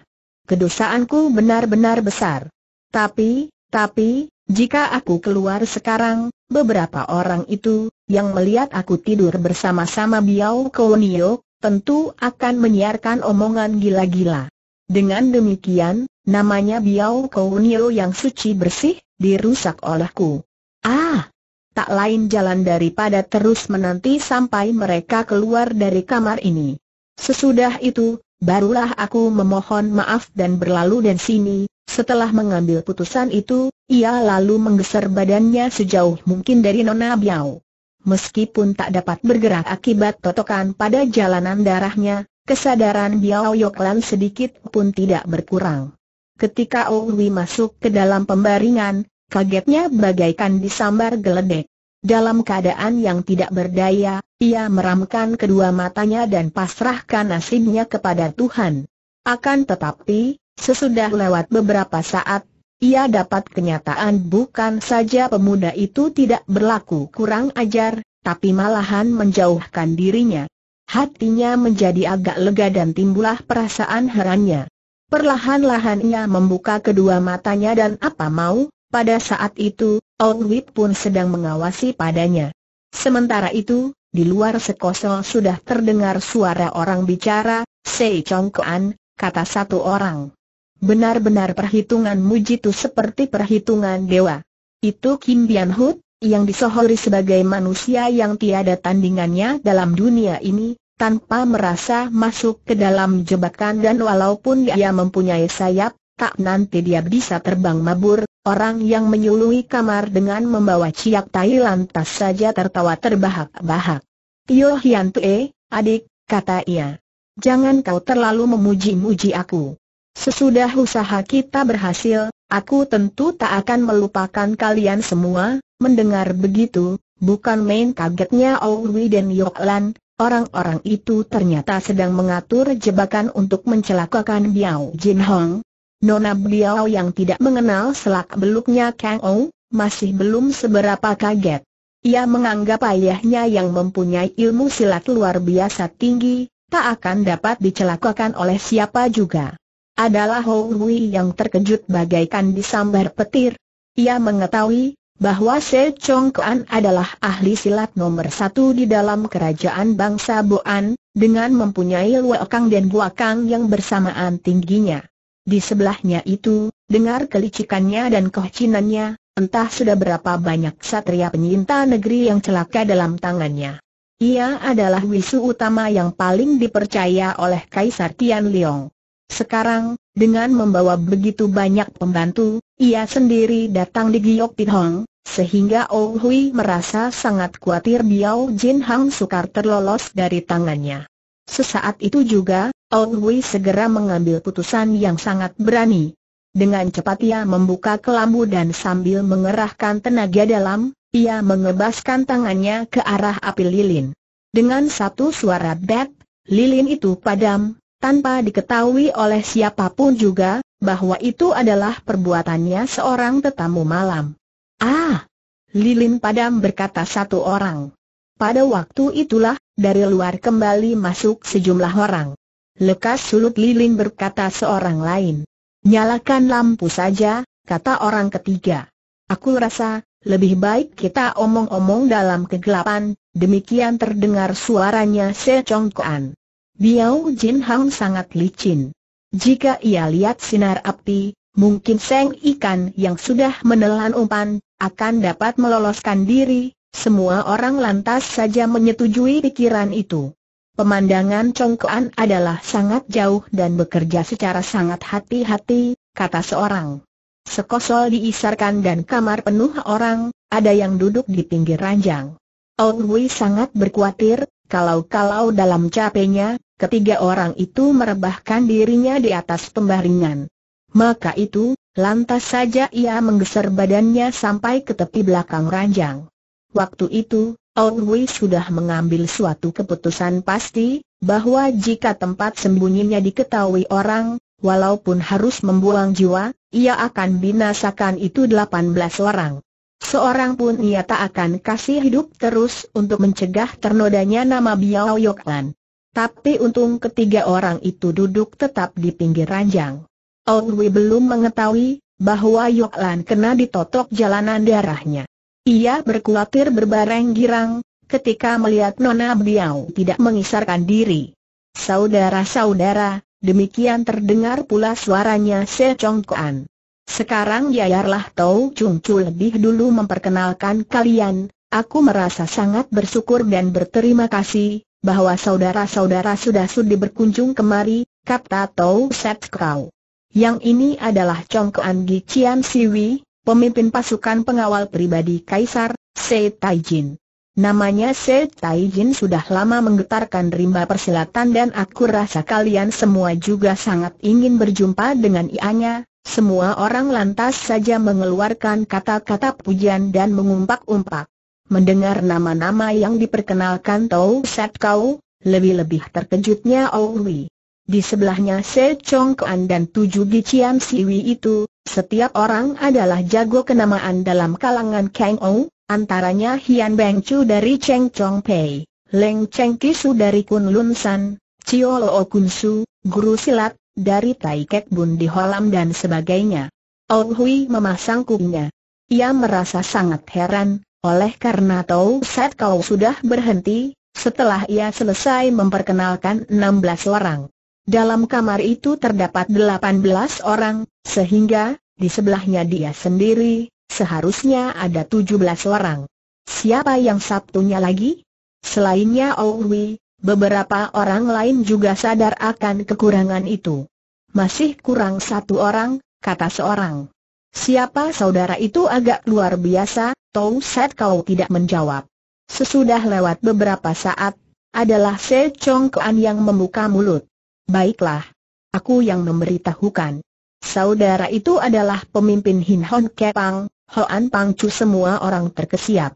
Kedosaanku benar-benar besar. Tapi, tapi, jika aku keluar sekarang, beberapa orang itu, yang melihat aku tidur bersama-sama Biao Nio, tentu akan menyiarkan omongan gila-gila. Dengan demikian, Namanya Biao Kounio yang suci bersih, dirusak olehku. Ah! Tak lain jalan daripada terus menanti sampai mereka keluar dari kamar ini. Sesudah itu, barulah aku memohon maaf dan berlalu dan sini, setelah mengambil putusan itu, ia lalu menggeser badannya sejauh mungkin dari Nona Biao. Meskipun tak dapat bergerak akibat totokan pada jalanan darahnya, kesadaran Biao Yoklan sedikit pun tidak berkurang. Ketika Owi masuk ke dalam pembaringan, kagetnya bagaikan disambar geledek. Dalam keadaan yang tidak berdaya, ia meramkan kedua matanya dan pasrahkan nasibnya kepada Tuhan. Akan tetapi, sesudah lewat beberapa saat, ia dapat kenyataan bukan saja pemuda itu tidak berlaku kurang ajar, tapi malahan menjauhkan dirinya. Hatinya menjadi agak lega dan timbullah perasaan herannya. Perlahan-lahan ia membuka kedua matanya dan apa mau, pada saat itu, Ong Wit pun sedang mengawasi padanya. Sementara itu, di luar sekosong sudah terdengar suara orang bicara, Sei Chong Kuan, kata satu orang. Benar-benar perhitungan Muji itu seperti perhitungan dewa. Itu Kim Bian Hood, yang disohori sebagai manusia yang tiada tandingannya dalam dunia ini, tanpa merasa masuk ke dalam jebakan dan walaupun dia mempunyai sayap, tak nanti dia bisa terbang mabur, orang yang menyului kamar dengan membawa ciak tai lantas saja tertawa terbahak-bahak. Tio Hian Tue, adik, kata ia. Jangan kau terlalu memuji-muji aku. Sesudah usaha kita berhasil, aku tentu tak akan melupakan kalian semua, mendengar begitu, bukan main kagetnya Owi dan Yoklan. Orang-orang itu ternyata sedang mengatur jebakan untuk mencelakakan Biao Jin Hong. Nona Biao yang tidak mengenal selak beluknya Kang Ou, masih belum seberapa kaget. Ia menganggap ayahnya yang mempunyai ilmu silat luar biasa tinggi, tak akan dapat dicelakakan oleh siapa juga. Adalah Hou Wei yang terkejut bagaikan disambar petir. Ia mengetahui, bahwa Se Chong Kuan adalah ahli silat nomor satu di dalam kerajaan bangsa Boan, dengan mempunyai Luokang dan Buakang yang bersamaan tingginya. Di sebelahnya itu, dengar kelicikannya dan kehcinannya, entah sudah berapa banyak satria penyinta negeri yang celaka dalam tangannya. Ia adalah wisu utama yang paling dipercaya oleh Kaisar Tian Leong. Sekarang, dengan membawa begitu banyak pembantu, ia sendiri datang di Giok Hong. Sehingga Oh Hui merasa sangat khawatir Biao Jin Hang sukar terlolos dari tangannya. Sesaat itu juga, Oh Hui segera mengambil putusan yang sangat berani. Dengan cepat ia membuka kelambu dan sambil mengerahkan tenaga dalam, ia mengebaskan tangannya ke arah api lilin. Dengan satu suara bet, lilin itu padam, tanpa diketahui oleh siapapun juga, bahwa itu adalah perbuatannya seorang tetamu malam. Ah! Lilin padam berkata satu orang. Pada waktu itulah, dari luar kembali masuk sejumlah orang. Lekas sulut lilin berkata seorang lain. Nyalakan lampu saja, kata orang ketiga. Aku rasa, lebih baik kita omong-omong dalam kegelapan, demikian terdengar suaranya secongkoan. Biao Jin Hang sangat licin. Jika ia lihat sinar api, mungkin Seng Ikan yang sudah menelan umpan, akan dapat meloloskan diri, semua orang lantas saja menyetujui pikiran itu. Pemandangan Congkoan adalah sangat jauh dan bekerja secara sangat hati-hati, kata seorang. Sekosol diisarkan dan kamar penuh orang, ada yang duduk di pinggir ranjang. Ong sangat berkhawatir, kalau-kalau dalam capeknya, ketiga orang itu merebahkan dirinya di atas pembaringan. Maka itu, lantas saja ia menggeser badannya sampai ke tepi belakang ranjang. Waktu itu, Ong Wei sudah mengambil suatu keputusan pasti, bahwa jika tempat sembunyinya diketahui orang, walaupun harus membuang jiwa, ia akan binasakan itu 18 orang. Seorang pun ia tak akan kasih hidup terus untuk mencegah ternodanya nama Biao Yoklan. Tapi untung ketiga orang itu duduk tetap di pinggir ranjang. Owen Wei belum mengetahui bahwa Yok Lan kena ditotok jalanan darahnya. Ia berkhawatir berbareng girang ketika melihat Nona Biao tidak mengisarkan diri. Saudara-saudara, demikian terdengar pula suaranya Se Chong Kuan. Sekarang biarlah Tau Chung Chu lebih dulu memperkenalkan kalian, aku merasa sangat bersyukur dan berterima kasih, bahwa saudara-saudara sudah sudi berkunjung kemari, kata Tau Set Kau. Yang ini adalah congkoan Gi Chian Siwi, pemimpin pasukan pengawal pribadi Kaisar, Se Taijin. Namanya Se Taijin sudah lama menggetarkan rimba persilatan dan aku rasa kalian semua juga sangat ingin berjumpa dengan ianya. Semua orang lantas saja mengeluarkan kata-kata pujian dan mengumpak-umpak. Mendengar nama-nama yang diperkenalkan Tau Set Kau, lebih-lebih terkejutnya Owi. Di sebelahnya Se Chong Kuan dan tujuh Giciam Siwi itu, setiap orang adalah jago kenamaan dalam kalangan Kang Ou, antaranya Hian Beng Chu dari Cheng Chong Pei, Leng Cheng Kisu dari Kun Lun San, Chio Lo Kun Su, Guru Silat, dari Tai Kek Bun di Holam dan sebagainya. Ou Hui memasang kuminya. Ia merasa sangat heran, oleh karena tahu saat kau sudah berhenti, setelah ia selesai memperkenalkan enam belas orang. Dalam kamar itu terdapat 18 orang, sehingga, di sebelahnya dia sendiri, seharusnya ada 17 orang. Siapa yang Sabtunya lagi? Selainnya Owi, oh beberapa orang lain juga sadar akan kekurangan itu. Masih kurang satu orang, kata seorang. Siapa saudara itu agak luar biasa, Tau Set kau tidak menjawab. Sesudah lewat beberapa saat, adalah Se Chong Kuan yang membuka mulut. Baiklah. Aku yang memberitahukan. Saudara itu adalah pemimpin Hin Hon Kepang, Hoan Pang Chu semua orang terkesiap.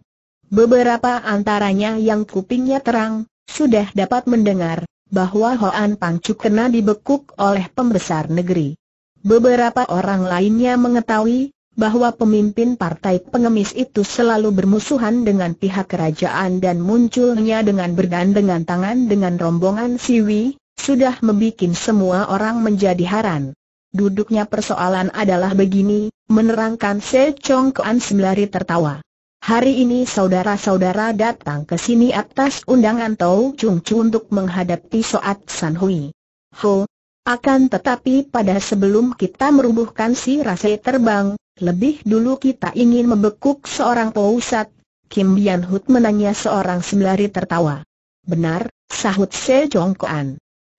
Beberapa antaranya yang kupingnya terang, sudah dapat mendengar, bahwa Hoan Pang Chu kena dibekuk oleh pembesar negeri. Beberapa orang lainnya mengetahui, bahwa pemimpin partai pengemis itu selalu bermusuhan dengan pihak kerajaan dan munculnya dengan bergandengan tangan dengan rombongan Siwi, sudah membuat semua orang menjadi heran. Duduknya persoalan adalah begini, menerangkan Se Chong Kuan sembari tertawa. Hari ini saudara-saudara datang ke sini atas undangan Tau Chung Chu untuk menghadapi Soat San Hui. Ho, akan tetapi pada sebelum kita merubuhkan si Rase terbang, lebih dulu kita ingin membekuk seorang pausat. Kim Bian Hut menanya seorang sembari tertawa. Benar, sahut Se Chong Kuan.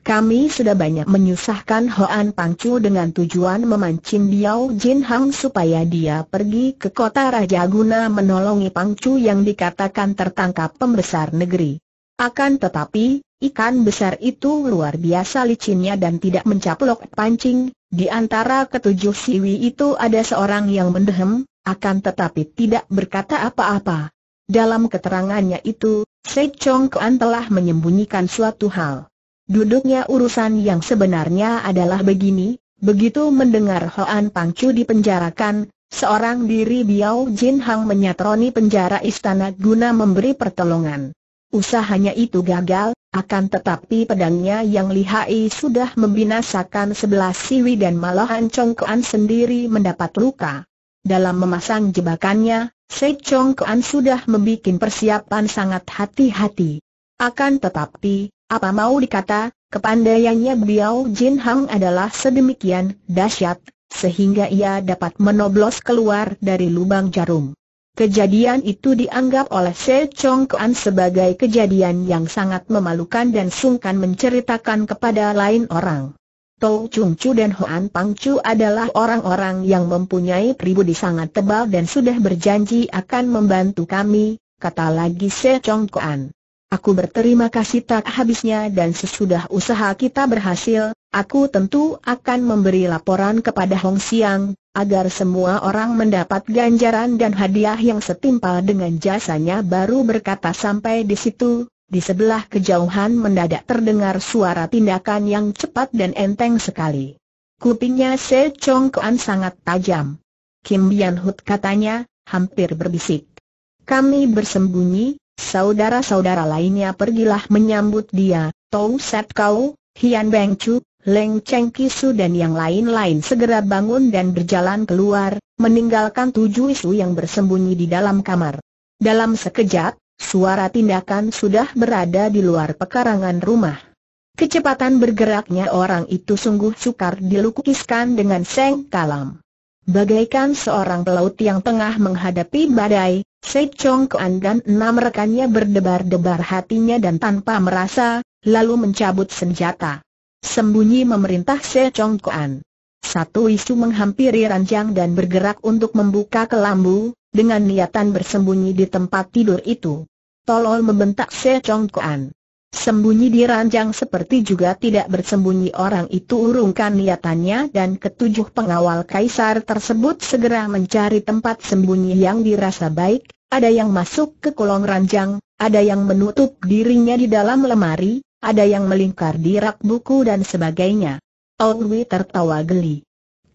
Kami sudah banyak menyusahkan Hoan Pangcu dengan tujuan memancing Biao Jin Hang supaya dia pergi ke kota Raja guna menolongi Pangcu yang dikatakan tertangkap pembesar negeri. Akan tetapi, ikan besar itu luar biasa licinnya dan tidak mencaplok pancing, di antara ketujuh siwi itu ada seorang yang mendehem, akan tetapi tidak berkata apa-apa. Dalam keterangannya itu, Se Chong Kuan telah menyembunyikan suatu hal. Duduknya urusan yang sebenarnya adalah begini, begitu mendengar Hoan Pangcu dipenjarakan, seorang diri Biao Jin Hang menyatroni penjara istana guna memberi pertolongan. Usahanya itu gagal, akan tetapi pedangnya yang lihai sudah membinasakan sebelah siwi dan malahan Kuan sendiri mendapat luka. Dalam memasang jebakannya, Chong Kuan sudah membuat persiapan sangat hati-hati. Akan tetapi, apa mau dikata, kepandaiannya Biao Jin Hang adalah sedemikian dahsyat, sehingga ia dapat menoblos keluar dari lubang jarum. Kejadian itu dianggap oleh Se Chong Kuan sebagai kejadian yang sangat memalukan dan sungkan menceritakan kepada lain orang. Tou Chung Chu dan Hoan Pang Chu adalah orang-orang yang mempunyai pribudi sangat tebal dan sudah berjanji akan membantu kami, kata lagi Se Chong Kuan. Aku berterima kasih tak habisnya dan sesudah usaha kita berhasil, aku tentu akan memberi laporan kepada Hong Siang, agar semua orang mendapat ganjaran dan hadiah yang setimpal dengan jasanya baru berkata sampai di situ, di sebelah kejauhan mendadak terdengar suara tindakan yang cepat dan enteng sekali. Kupingnya Se Chong Kuan sangat tajam. Kim Bian Hut katanya, hampir berbisik. Kami bersembunyi, Saudara-saudara lainnya pergilah menyambut dia, Tou Set Kau, Hian Beng Chu, Leng Cheng Kisu dan yang lain-lain segera bangun dan berjalan keluar, meninggalkan tujuh isu yang bersembunyi di dalam kamar. Dalam sekejap, suara tindakan sudah berada di luar pekarangan rumah. Kecepatan bergeraknya orang itu sungguh sukar dilukiskan dengan seng kalam. Bagaikan seorang pelaut yang tengah menghadapi badai, Se Chong Kuan dan enam rekannya berdebar-debar hatinya dan tanpa merasa, lalu mencabut senjata. Sembunyi memerintah Se Chong Kuan. Satu isu menghampiri ranjang dan bergerak untuk membuka kelambu, dengan niatan bersembunyi di tempat tidur itu. Tolol membentak Se Chong Kuan. Sembunyi di ranjang seperti juga tidak bersembunyi orang itu urungkan niatannya dan ketujuh pengawal kaisar tersebut segera mencari tempat sembunyi yang dirasa baik, ada yang masuk ke kolong ranjang, ada yang menutup dirinya di dalam lemari, ada yang melingkar di rak buku dan sebagainya. Ongwi tertawa geli.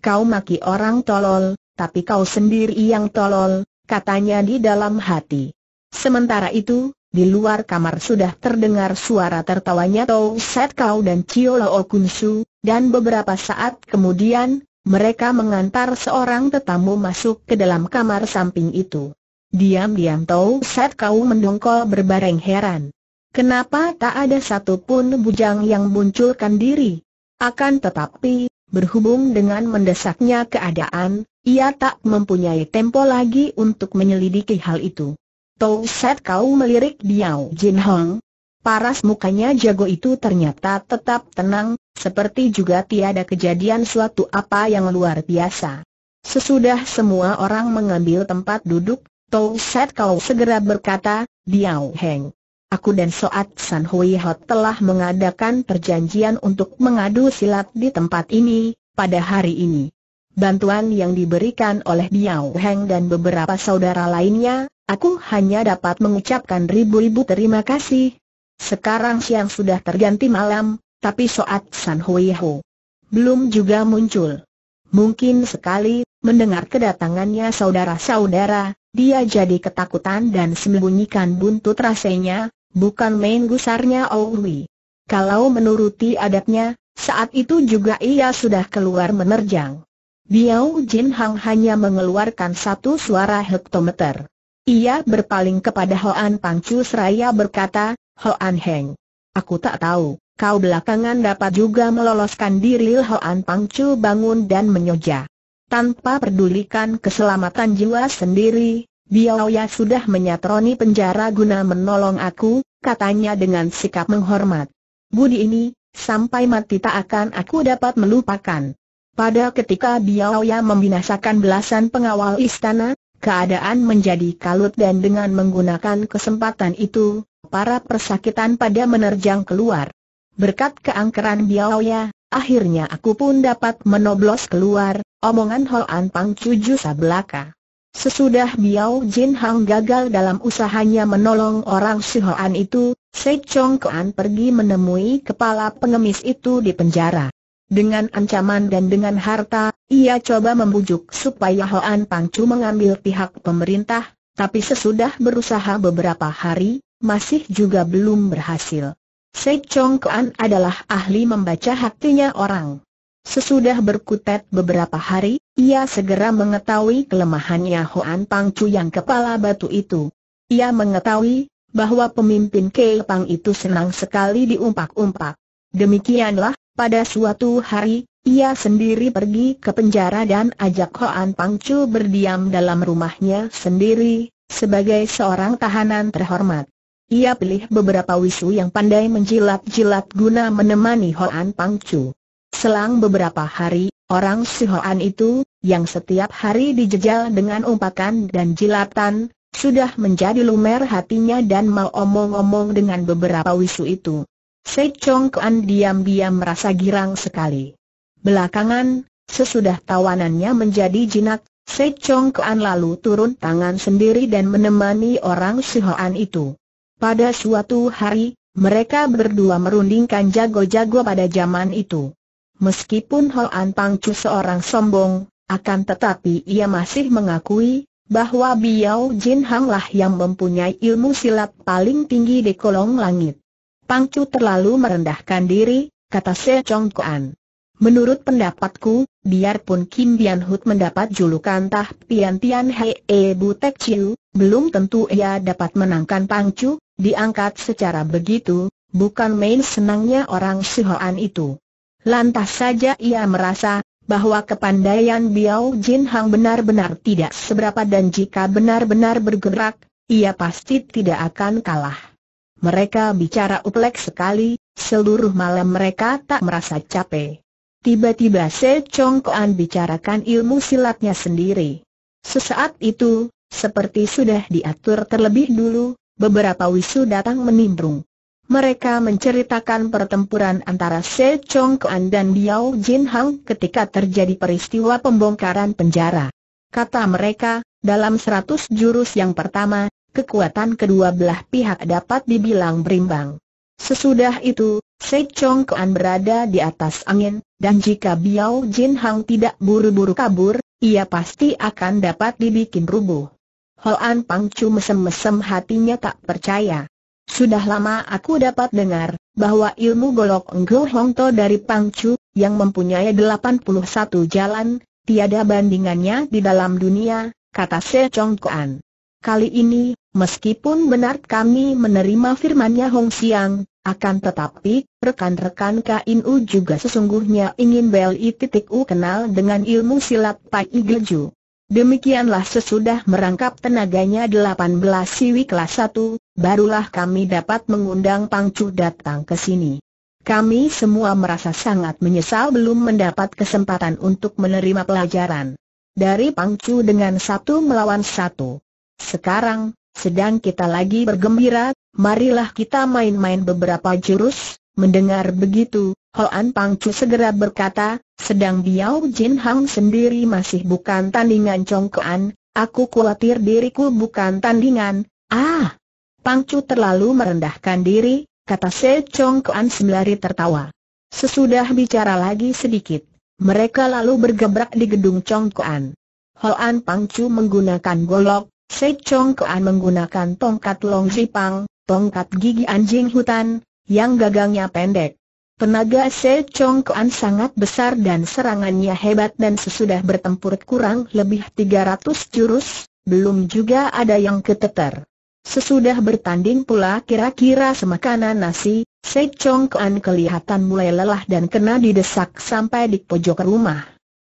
Kau maki orang tolol, tapi kau sendiri yang tolol, katanya di dalam hati. Sementara itu, di luar kamar sudah terdengar suara tertawanya Tou Set Kau dan Cio Lao Kun dan beberapa saat kemudian, mereka mengantar seorang tetamu masuk ke dalam kamar samping itu. Diam-diam Tou Set Kau mendongkol berbareng heran. Kenapa tak ada satupun bujang yang munculkan diri? Akan tetapi, berhubung dengan mendesaknya keadaan, ia tak mempunyai tempo lagi untuk menyelidiki hal itu. Tou Set kau melirik Diao Jin Hong. Paras mukanya jago itu ternyata tetap tenang, seperti juga tiada kejadian suatu apa yang luar biasa. Sesudah semua orang mengambil tempat duduk, Tou Set kau segera berkata, Diao Heng. Aku dan Soat San Hui Hot telah mengadakan perjanjian untuk mengadu silat di tempat ini, pada hari ini. Bantuan yang diberikan oleh Diao Heng dan beberapa saudara lainnya, Aku hanya dapat mengucapkan ribu-ribu terima kasih. Sekarang siang sudah terganti malam, tapi Soat San Hui Ho belum juga muncul. Mungkin sekali, mendengar kedatangannya saudara-saudara, dia jadi ketakutan dan sembunyikan buntut rasanya, bukan main gusarnya Owi. Kalau menuruti adatnya, saat itu juga ia sudah keluar menerjang. Biao Jin Hang hanya mengeluarkan satu suara hektometer. Ia berpaling kepada Hoan Pangcu seraya berkata, Hoan Heng. Aku tak tahu, kau belakangan dapat juga meloloskan diri Hoan Pangcu bangun dan menyoja. Tanpa pedulikan keselamatan jiwa sendiri, Biaoya sudah menyatroni penjara guna menolong aku, katanya dengan sikap menghormat. Budi ini, sampai mati tak akan aku dapat melupakan. Pada ketika Biaoya membinasakan belasan pengawal istana, keadaan menjadi kalut dan dengan menggunakan kesempatan itu, para persakitan pada menerjang keluar. Berkat keangkeran Biaoya, akhirnya aku pun dapat menoblos keluar, omongan Hoan Pang Cuju Sablaka. Sesudah Biao Jin Hang gagal dalam usahanya menolong orang si Hoan itu, Sei Chong pergi menemui kepala pengemis itu di penjara. Dengan ancaman dan dengan harta, ia coba membujuk supaya Hoan Pangcu mengambil pihak pemerintah, tapi sesudah berusaha beberapa hari, masih juga belum berhasil. Sei Chong Kuan adalah ahli membaca hatinya orang. Sesudah berkutat beberapa hari, ia segera mengetahui kelemahannya Hoan Pangcu yang kepala batu itu. Ia mengetahui bahwa pemimpin Kei Pang itu senang sekali diumpak-umpak. Demikianlah, pada suatu hari, ia sendiri pergi ke penjara dan ajak Hoan Pangcu berdiam dalam rumahnya sendiri, sebagai seorang tahanan terhormat. Ia pilih beberapa wisu yang pandai menjilat-jilat guna menemani Hoan Pangcu. Selang beberapa hari, orang si Hoan itu, yang setiap hari dijejal dengan umpakan dan jilatan, sudah menjadi lumer hatinya dan mau omong-omong dengan beberapa wisu itu. Se Chong Kuan diam-diam merasa girang sekali. Belakangan, sesudah tawanannya menjadi jinak, Se Chong Kuan lalu turun tangan sendiri dan menemani orang Hoan itu. Pada suatu hari, mereka berdua merundingkan jago-jago pada zaman itu. Meskipun Hoan Pangcu seorang sombong, akan tetapi ia masih mengakui bahwa Biao Jin Hang lah yang mempunyai ilmu silat paling tinggi di kolong langit. Pangcu terlalu merendahkan diri, kata Se Chong Kuan. Menurut pendapatku, biarpun Kim Bian Hut mendapat julukan Tah Pian Tian Hei E Butek Chiu, belum tentu ia dapat menangkan Pangcu, diangkat secara begitu, bukan main senangnya orang Sihoan itu. Lantas saja ia merasa, bahwa kepandaian Biao Jin Hang benar-benar tidak seberapa dan jika benar-benar bergerak, ia pasti tidak akan kalah. Mereka bicara uplek sekali, seluruh malam mereka tak merasa capek. Tiba-tiba Se Chong Koan bicarakan ilmu silatnya sendiri. Sesaat itu, seperti sudah diatur terlebih dulu, beberapa wisu datang menimbrung. Mereka menceritakan pertempuran antara Se Chong Kuan dan Biao Jin Hang ketika terjadi peristiwa pembongkaran penjara. Kata mereka, dalam seratus jurus yang pertama, kekuatan kedua belah pihak dapat dibilang berimbang. Sesudah itu, Sei Chong Kuan berada di atas angin, dan jika Biao Jin Hang tidak buru-buru kabur, ia pasti akan dapat dibikin rubuh. Hoan Pang Chu mesem-mesem hatinya tak percaya. Sudah lama aku dapat dengar, bahwa ilmu golok Hong To dari Pang Chu, yang mempunyai 81 jalan, tiada bandingannya di dalam dunia, kata Sei Chong Kuan. Kali ini, meskipun benar kami menerima firmannya Hong Siang, akan tetapi, rekan-rekan KNU juga sesungguhnya ingin beli titik U kenal dengan ilmu silat Pai Igeju. Demikianlah sesudah merangkap tenaganya 18 siwi kelas 1, barulah kami dapat mengundang Pangcu datang ke sini. Kami semua merasa sangat menyesal belum mendapat kesempatan untuk menerima pelajaran. Dari Pangcu dengan satu melawan satu. Sekarang, sedang kita lagi bergembira, marilah kita main-main beberapa jurus. Mendengar begitu, Hoan Pangcu segera berkata, sedang Biao Jin Hang sendiri masih bukan tandingan congkoan, aku khawatir diriku bukan tandingan. Ah! Pangcu terlalu merendahkan diri, kata Se Congkoan sembari tertawa. Sesudah bicara lagi sedikit, mereka lalu bergebrak di gedung Congkoan. Hoan Pangcu menggunakan golok, Se Chong Koan menggunakan tongkat Long Jipang, tongkat gigi anjing hutan, yang gagangnya pendek. Tenaga Se Chong Koan sangat besar dan serangannya hebat dan sesudah bertempur kurang lebih 300 jurus, belum juga ada yang keteter. Sesudah bertanding pula kira-kira semakanan nasi, Se Chong Koan kelihatan mulai lelah dan kena didesak sampai di pojok rumah.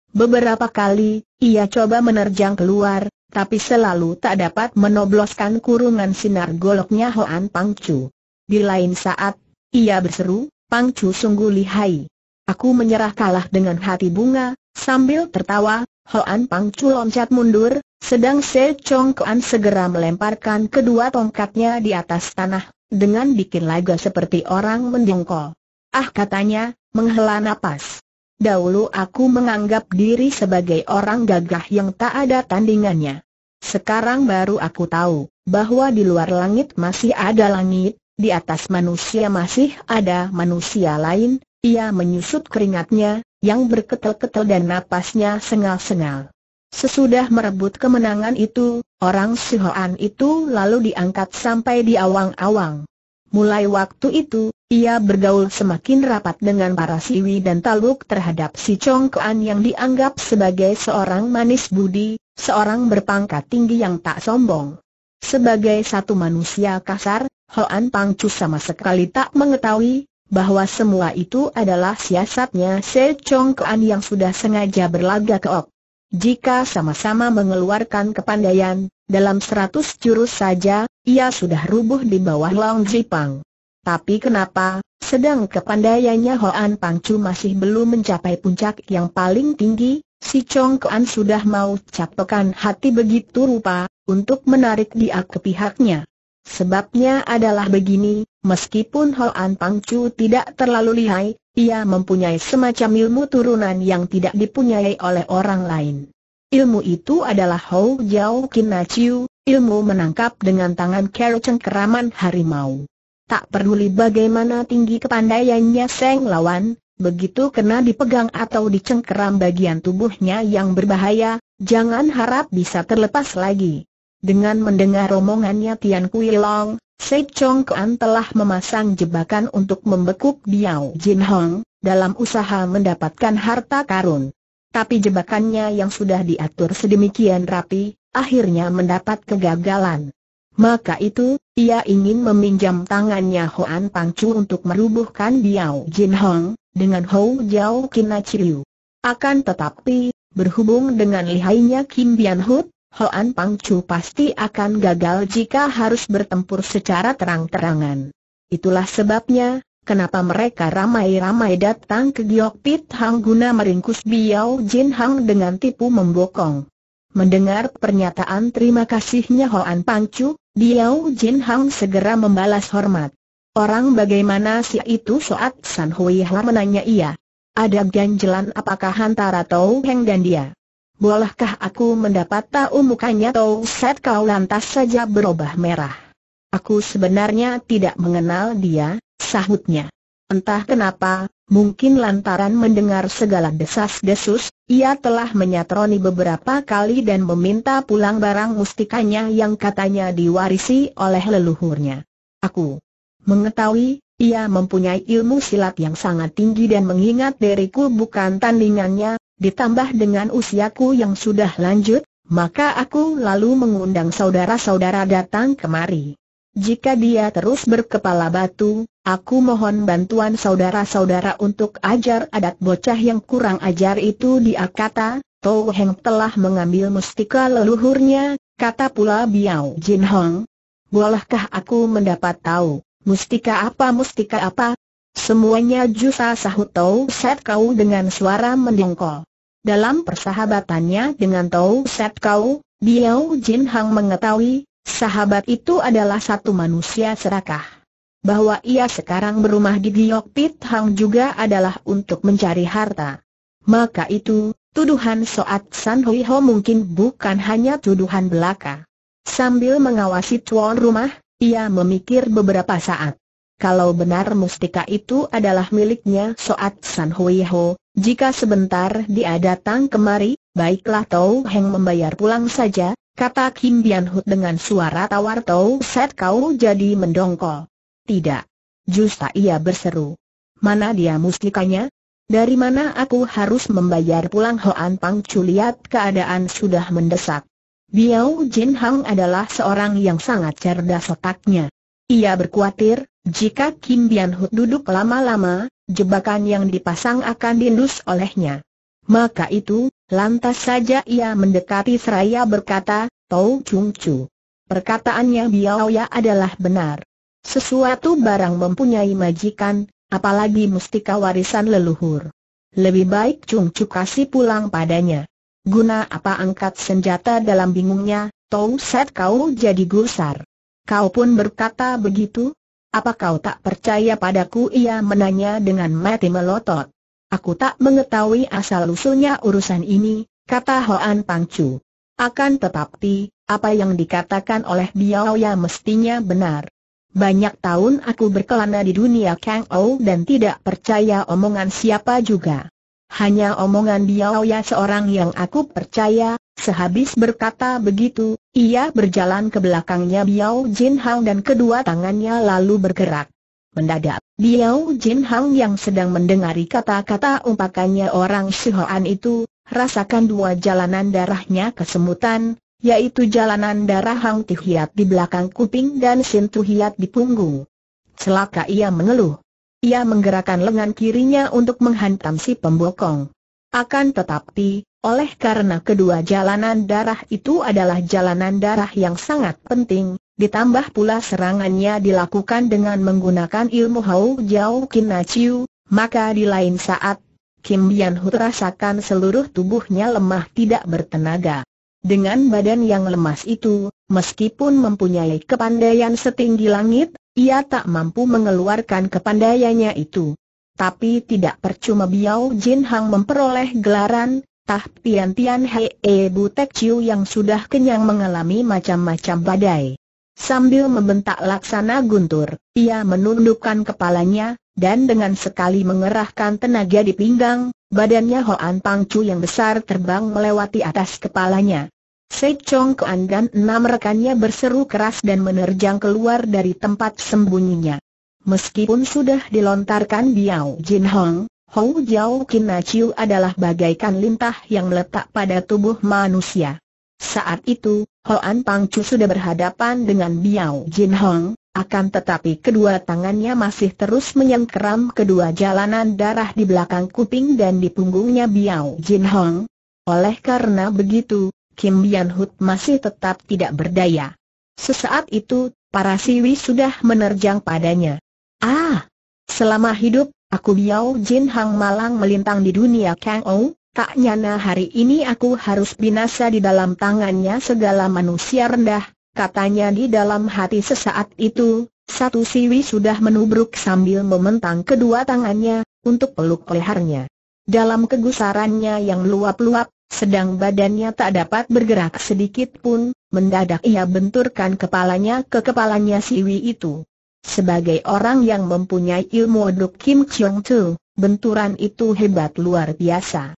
Beberapa kali, ia coba menerjang keluar, tapi selalu tak dapat menobloskan kurungan sinar goloknya Hoan Pang Chu. Di lain saat, ia berseru, Pang Chu sungguh lihai. Aku menyerah kalah dengan hati bunga, sambil tertawa, Hoan Pang Chu loncat mundur, sedang Se Chong Kuan segera melemparkan kedua tongkatnya di atas tanah, dengan bikin laga seperti orang mendongkol. Ah katanya, menghela napas. Dahulu aku menganggap diri sebagai orang gagah yang tak ada tandingannya. Sekarang baru aku tahu, bahwa di luar langit masih ada langit, di atas manusia masih ada manusia lain, ia menyusut keringatnya, yang berketel-ketel dan napasnya sengal-sengal. Sesudah merebut kemenangan itu, orang Sihoan itu lalu diangkat sampai di awang-awang. Mulai waktu itu, ia bergaul semakin rapat dengan para siwi dan taluk terhadap si Chong Kuan yang dianggap sebagai seorang manis budi, seorang berpangkat tinggi yang tak sombong. Sebagai satu manusia kasar, Hoan Pangcu sama sekali tak mengetahui bahwa semua itu adalah siasatnya Se Chong Kuan yang sudah sengaja berlagak keok. Jika sama-sama mengeluarkan kepandaian, dalam seratus jurus saja, ia sudah rubuh di bawah Long Zipang. Tapi kenapa, sedang kepandaiannya Hoan Pangcu masih belum mencapai puncak yang paling tinggi, si Chong Kuan sudah mau captokan hati begitu rupa, untuk menarik dia ke pihaknya. Sebabnya adalah begini, meskipun Hoan Pangcu tidak terlalu lihai, ia mempunyai semacam ilmu turunan yang tidak dipunyai oleh orang lain. Ilmu itu adalah Hou Jiao Kinaciu, ilmu menangkap dengan tangan Kero cengkeraman harimau. Tak peduli bagaimana tinggi kepandaiannya Seng Lawan, begitu kena dipegang atau dicengkeram bagian tubuhnya yang berbahaya, jangan harap bisa terlepas lagi. Dengan mendengar romongannya Tian Kui Long, Sei Chong Kuan telah memasang jebakan untuk membekuk Biao Jin Hong, dalam usaha mendapatkan harta karun tapi jebakannya yang sudah diatur sedemikian rapi, akhirnya mendapat kegagalan. Maka itu, ia ingin meminjam tangannya Hoan Pangcu untuk merubuhkan Diao Jin Hong, dengan Hou Jiao Kina Chiu. Akan tetapi, berhubung dengan lihainya Kim Bian Hut, Hoan Pangcu pasti akan gagal jika harus bertempur secara terang-terangan. Itulah sebabnya, Kenapa mereka ramai-ramai datang ke Giok Pit Hang guna meringkus Biao Jin Hang dengan tipu membokong? Mendengar pernyataan terima kasihnya Hoan Pangcu, Biao Jin Hang segera membalas hormat. Orang bagaimana si itu Soat San Hui Ha menanya ia. Ada ganjelan apakah antara Tau Heng dan dia? Bolehkah aku mendapat tahu mukanya Tau Set kau lantas saja berubah merah? Aku sebenarnya tidak mengenal dia, sahutnya. Entah kenapa, mungkin lantaran mendengar segala desas-desus, ia telah menyatroni beberapa kali dan meminta pulang barang mustikanya yang katanya diwarisi oleh leluhurnya. Aku mengetahui, ia mempunyai ilmu silat yang sangat tinggi dan mengingat diriku bukan tandingannya, ditambah dengan usiaku yang sudah lanjut, maka aku lalu mengundang saudara-saudara datang kemari. Jika dia terus berkepala batu, aku mohon bantuan saudara-saudara untuk ajar adat bocah yang kurang ajar itu dia kata, Tou Heng telah mengambil mustika leluhurnya, kata pula Biao Jin Hong. Bolehkah aku mendapat tahu, mustika apa mustika apa? Semuanya jusa sahut Tou Set Kau dengan suara mendengkol. Dalam persahabatannya dengan Tou Set Kau, Biao Jin Hong mengetahui Sahabat itu adalah satu manusia serakah. Bahwa ia sekarang berumah di Giok Pit Hang juga adalah untuk mencari harta. Maka itu, tuduhan Soat San Hui Ho mungkin bukan hanya tuduhan belaka. Sambil mengawasi tuan rumah, ia memikir beberapa saat. Kalau benar mustika itu adalah miliknya Soat San Hui Ho, jika sebentar dia datang kemari, baiklah Tau Heng membayar pulang saja, Kata Kim Bian Hut dengan suara tawar Tau Set kau jadi mendongkol. Tidak. Justa ia berseru. Mana dia mustikanya? Dari mana aku harus membayar pulang Hoan Pang Culiat keadaan sudah mendesak. Biao Jin Hang adalah seorang yang sangat cerdas otaknya. Ia berkuatir, jika Kim Bian Hut duduk lama-lama, jebakan yang dipasang akan dindus olehnya. Maka itu, lantas saja ia mendekati seraya berkata, Tau Chung Chu. Perkataannya ya adalah benar. Sesuatu barang mempunyai majikan, apalagi mustika warisan leluhur. Lebih baik Chung Chu kasih pulang padanya. Guna apa angkat senjata dalam bingungnya, Tau Set kau jadi gusar. Kau pun berkata begitu? Apa kau tak percaya padaku? Ia menanya dengan mati melotot. Aku tak mengetahui asal-usulnya urusan ini, kata Hoan Pangcu. Akan tetapi, apa yang dikatakan oleh Biao ya mestinya benar. Banyak tahun aku berkelana di dunia Kang Ou dan tidak percaya omongan siapa juga. Hanya omongan Biao ya seorang yang aku percaya, sehabis berkata begitu, ia berjalan ke belakangnya Biao Jin Hang dan kedua tangannya lalu bergerak. Mendadak, Liao Jin Hang yang sedang mendengari kata-kata umpakannya orang Shihoan itu, rasakan dua jalanan darahnya kesemutan, yaitu jalanan darah Hang Tihiat di belakang kuping dan Sin Tuhiat di punggung. Celaka ia mengeluh. Ia menggerakkan lengan kirinya untuk menghantam si pembokong. Akan tetapi, oleh karena kedua jalanan darah itu adalah jalanan darah yang sangat penting, Ditambah pula serangannya dilakukan dengan menggunakan ilmu Hou Jiao Kinaciu, maka di lain saat, Kim Bian Hu rasakan seluruh tubuhnya lemah tidak bertenaga. Dengan badan yang lemas itu, meskipun mempunyai kepandaian setinggi langit, ia tak mampu mengeluarkan kepandaiannya itu. Tapi tidak percuma Biao Jin Hang memperoleh gelaran Tah Pian Tian Hei e Bu Tek Chiu yang sudah kenyang mengalami macam-macam badai. Sambil membentak laksana guntur, ia menundukkan kepalanya, dan dengan sekali mengerahkan tenaga di pinggang, badannya Hoan Pangcu yang besar terbang melewati atas kepalanya. Se Chong Kuan dan enam rekannya berseru keras dan menerjang keluar dari tempat sembunyinya. Meskipun sudah dilontarkan Biao Jin Hong, Hou Jiao Chiu adalah bagaikan lintah yang meletak pada tubuh manusia. Saat itu, Hoan Pangcu sudah berhadapan dengan Biao Jin Hong, akan tetapi kedua tangannya masih terus menyengkeram kedua jalanan darah di belakang kuping dan di punggungnya Biao Jin Hong. Oleh karena begitu, Kim Bian Hut masih tetap tidak berdaya. Sesaat itu, para siwi sudah menerjang padanya. Ah! Selama hidup, aku Biao Jin Hong malang melintang di dunia Kang Ong? Tak nyana hari ini aku harus binasa di dalam tangannya segala manusia rendah, katanya di dalam hati sesaat itu, satu siwi sudah menubruk sambil mementang kedua tangannya, untuk peluk lehernya. Dalam kegusarannya yang luap-luap, sedang badannya tak dapat bergerak sedikit pun, mendadak ia benturkan kepalanya ke kepalanya siwi itu. Sebagai orang yang mempunyai ilmu Duk Kim Chiong Tu, benturan itu hebat luar biasa.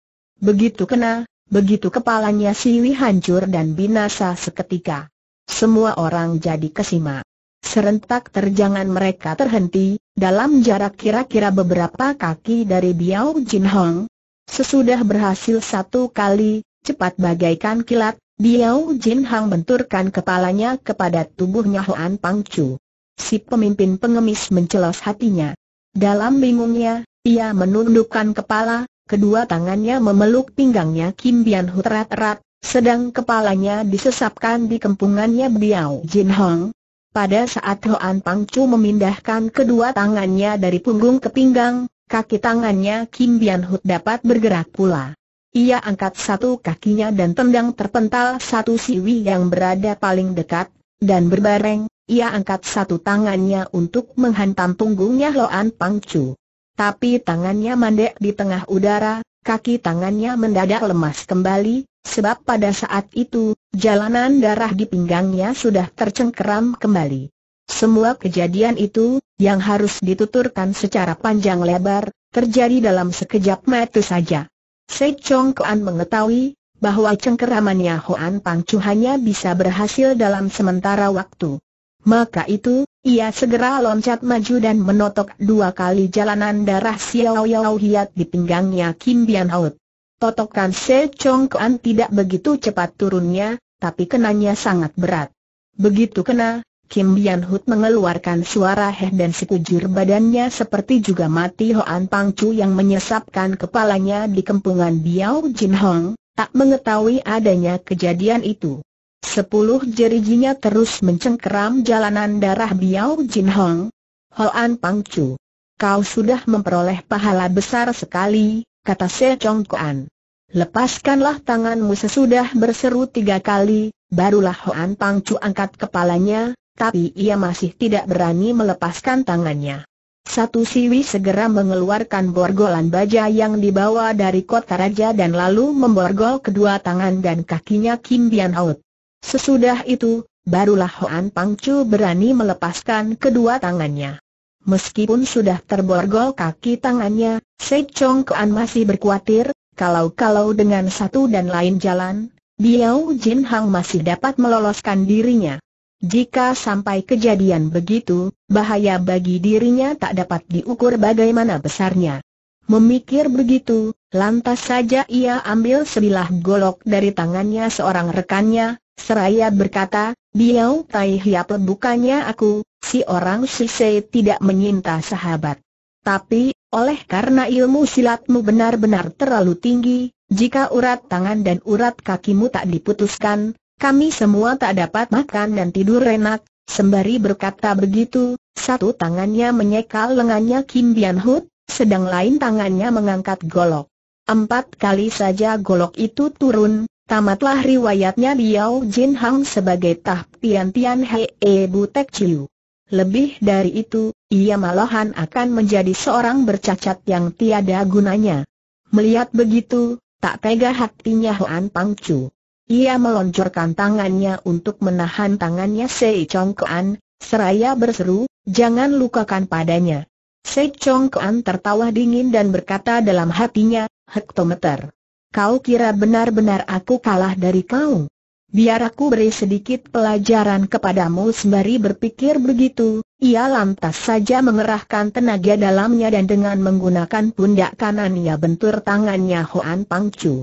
Begitu kena, begitu kepalanya siwi hancur dan binasa seketika. Semua orang jadi kesima. Serentak terjangan mereka terhenti, dalam jarak kira-kira beberapa kaki dari Biao Jin Hong. Sesudah berhasil satu kali, cepat bagaikan kilat, Biao Jin Hong benturkan kepalanya kepada tubuhnya Hoan Pang Chu. Si pemimpin pengemis mencelos hatinya. Dalam bingungnya, ia menundukkan kepala, Kedua tangannya memeluk pinggangnya Kim Bian Hu erat-erat, sedang kepalanya disesapkan di kempungannya Biao Jin Hong. Pada saat Hoan Pang Chu memindahkan kedua tangannya dari punggung ke pinggang, kaki tangannya Kim Bian Hu dapat bergerak pula. Ia angkat satu kakinya dan tendang terpental satu siwi yang berada paling dekat, dan berbareng, ia angkat satu tangannya untuk menghantam punggungnya Hoan Pang Chu tapi tangannya mandek di tengah udara, kaki tangannya mendadak lemas kembali, sebab pada saat itu, jalanan darah di pinggangnya sudah tercengkeram kembali. Semua kejadian itu, yang harus dituturkan secara panjang lebar, terjadi dalam sekejap mata saja. Se Chong Kuan mengetahui, bahwa cengkeramannya Hoan Chu hanya bisa berhasil dalam sementara waktu. Maka itu, ia segera loncat maju dan menotok dua kali jalanan darah Xiao Yao Hiat di pinggangnya Kim Bian Haut. Totokan Se Chong Kuan tidak begitu cepat turunnya, tapi kenanya sangat berat. Begitu kena, Kim Bian Hut mengeluarkan suara heh dan sekujur badannya seperti juga mati Hoan Pang Chu yang menyesapkan kepalanya di kempungan Biao Jin Hong, tak mengetahui adanya kejadian itu. Sepuluh jerijinya terus mencengkeram jalanan darah Biao Jin Hong. Hoan Pang Chu. Kau sudah memperoleh pahala besar sekali, kata Se Chong Kuan. Lepaskanlah tanganmu sesudah berseru tiga kali, barulah Hoan Pang Chu angkat kepalanya, tapi ia masih tidak berani melepaskan tangannya. Satu siwi segera mengeluarkan borgolan baja yang dibawa dari kota raja dan lalu memborgol kedua tangan dan kakinya Kim Bian Out. Sesudah itu, barulah Hoan Pangcu berani melepaskan kedua tangannya. Meskipun sudah terborgol kaki tangannya, Se Chong Kuan masih berkuatir, kalau-kalau dengan satu dan lain jalan, Biao Jin Hang masih dapat meloloskan dirinya. Jika sampai kejadian begitu, bahaya bagi dirinya tak dapat diukur bagaimana besarnya. Memikir begitu, lantas saja ia ambil sebilah golok dari tangannya seorang rekannya, seraya berkata, Biau Tai Hiap bukannya aku, si orang Sise tidak menyinta sahabat. Tapi, oleh karena ilmu silatmu benar-benar terlalu tinggi, jika urat tangan dan urat kakimu tak diputuskan, kami semua tak dapat makan dan tidur enak, sembari berkata begitu, satu tangannya menyekal lengannya Kim Bian Hut, sedang lain tangannya mengangkat golok. Empat kali saja golok itu turun, tamatlah riwayatnya Biao Jin Hang sebagai Tah Tian Tian Hee Butek Chiu. Lebih dari itu, ia malahan akan menjadi seorang bercacat yang tiada gunanya. Melihat begitu, tak tega hatinya Hoan Chu. Ia melonjorkan tangannya untuk menahan tangannya Sei Chong Kuan, seraya berseru, jangan lukakan padanya. Se Chong Kuan tertawa dingin dan berkata dalam hatinya, hektometer. Kau kira benar-benar aku kalah dari kau? Biar aku beri sedikit pelajaran kepadamu sembari berpikir begitu, ia lantas saja mengerahkan tenaga dalamnya dan dengan menggunakan pundak kanannya bentur tangannya Hoan Pangcu.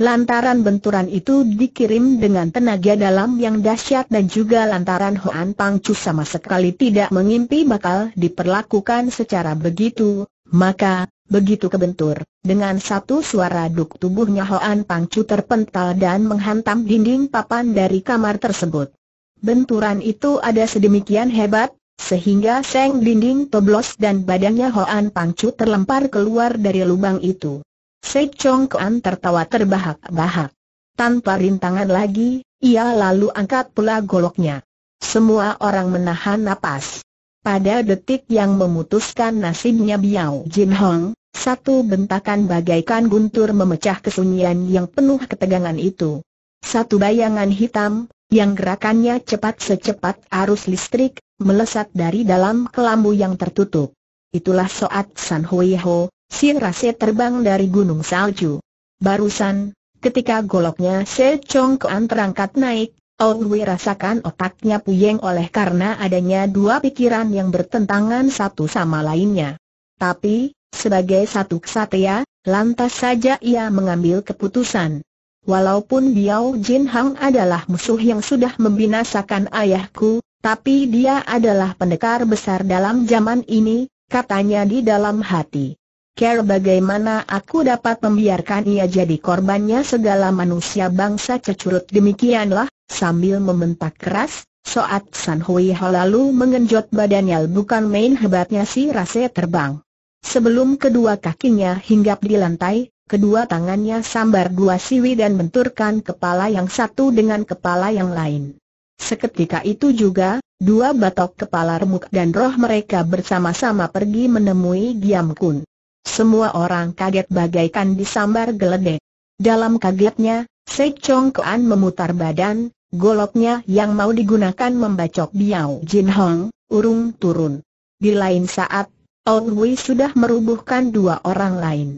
Lantaran benturan itu dikirim dengan tenaga dalam yang dahsyat dan juga lantaran Hoan Pangcu sama sekali tidak mengimpi bakal diperlakukan secara begitu, maka, begitu kebentur, dengan satu suara duk tubuhnya Hoan Pangcu terpental dan menghantam dinding papan dari kamar tersebut. Benturan itu ada sedemikian hebat, sehingga seng dinding toblos dan badannya Hoan Pangcu terlempar keluar dari lubang itu. Sei Chong Kuan tertawa terbahak-bahak. Tanpa rintangan lagi, ia lalu angkat pula goloknya. Semua orang menahan napas. Pada detik yang memutuskan nasibnya Biao Jin Hong, satu bentakan bagaikan guntur memecah kesunyian yang penuh ketegangan itu. Satu bayangan hitam, yang gerakannya cepat secepat arus listrik, melesat dari dalam kelambu yang tertutup. Itulah Soat San Hui Ho, si Rase terbang dari gunung salju. Barusan, ketika goloknya Se Chong Kean terangkat naik, Ong Wei rasakan otaknya puyeng oleh karena adanya dua pikiran yang bertentangan satu sama lainnya. Tapi, sebagai satu kesatria, lantas saja ia mengambil keputusan. Walaupun Biao Jin Hang adalah musuh yang sudah membinasakan ayahku, tapi dia adalah pendekar besar dalam zaman ini, katanya di dalam hati. Care bagaimana aku dapat membiarkan ia jadi korbannya segala manusia bangsa cecurut demikianlah, sambil membentak keras, saat San Hui Ho lalu mengenjot badannya bukan main hebatnya si Rase terbang. Sebelum kedua kakinya hinggap di lantai, kedua tangannya sambar dua siwi dan benturkan kepala yang satu dengan kepala yang lain. Seketika itu juga, dua batok kepala remuk dan roh mereka bersama-sama pergi menemui Giam Kun. Semua orang kaget bagaikan disambar geledek. Dalam kagetnya, Sek Chong Kuan memutar badan, goloknya yang mau digunakan membacok Biao Jin Hong, urung turun. Di lain saat, Ong Wei sudah merubuhkan dua orang lain.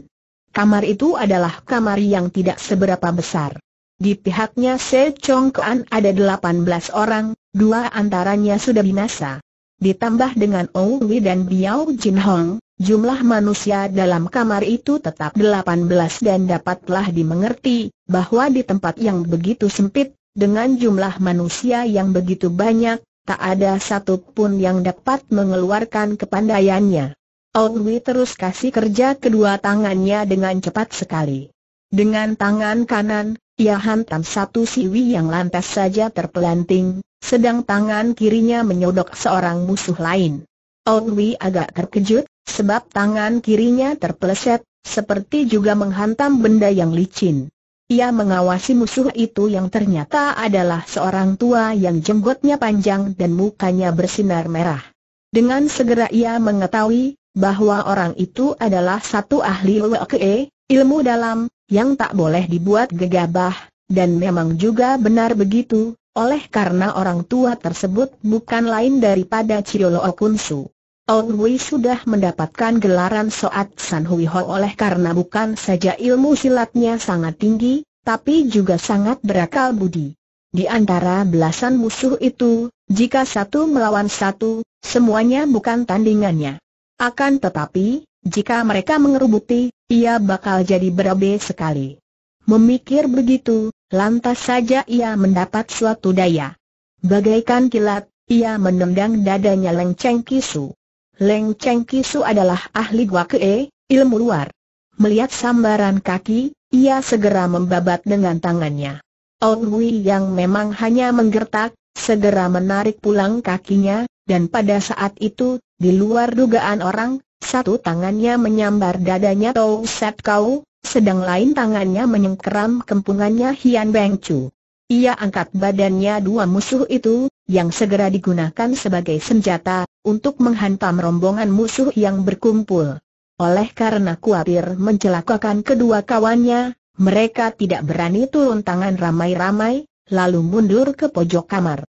Kamar itu adalah kamar yang tidak seberapa besar. Di pihaknya Se Chong Kuan ada 18 orang, dua antaranya sudah binasa. Ditambah dengan Ong Wei dan Biao Jin Hong, Jumlah manusia dalam kamar itu tetap 18 dan dapatlah dimengerti, bahwa di tempat yang begitu sempit, dengan jumlah manusia yang begitu banyak, tak ada satupun yang dapat mengeluarkan kepandaiannya. Ongwi terus kasih kerja kedua tangannya dengan cepat sekali. Dengan tangan kanan, ia hantam satu siwi yang lantas saja terpelanting, sedang tangan kirinya menyodok seorang musuh lain. Ong agak terkejut, Sebab tangan kirinya terpeleset, seperti juga menghantam benda yang licin. Ia mengawasi musuh itu yang ternyata adalah seorang tua yang jenggotnya panjang dan mukanya bersinar merah. Dengan segera ia mengetahui bahwa orang itu adalah satu ahli WKE, ilmu dalam, yang tak boleh dibuat gegabah, dan memang juga benar begitu, oleh karena orang tua tersebut bukan lain daripada Ciolo Okunsu. Tong Hui sudah mendapatkan gelaran Soat San Hui Ho oleh karena bukan saja ilmu silatnya sangat tinggi, tapi juga sangat berakal budi. Di antara belasan musuh itu, jika satu melawan satu, semuanya bukan tandingannya. Akan tetapi, jika mereka mengerubuti, ia bakal jadi berabe sekali. Memikir begitu, lantas saja ia mendapat suatu daya. Bagaikan kilat, ia menendang dadanya lengceng Kisu. Leng Cheng Kisu adalah ahli Gua guakee, ilmu luar. Melihat sambaran kaki, ia segera membabat dengan tangannya. Ong Wei yang memang hanya menggertak, segera menarik pulang kakinya, dan pada saat itu, di luar dugaan orang, satu tangannya menyambar dadanya Tou Set Kau, sedang lain tangannya menyengkeram kempungannya Hian Beng Chu. Ia angkat badannya dua musuh itu, yang segera digunakan sebagai senjata, untuk menghantam rombongan musuh yang berkumpul. Oleh karena khawatir mencelakakan kedua kawannya, mereka tidak berani turun tangan ramai-ramai, lalu mundur ke pojok kamar.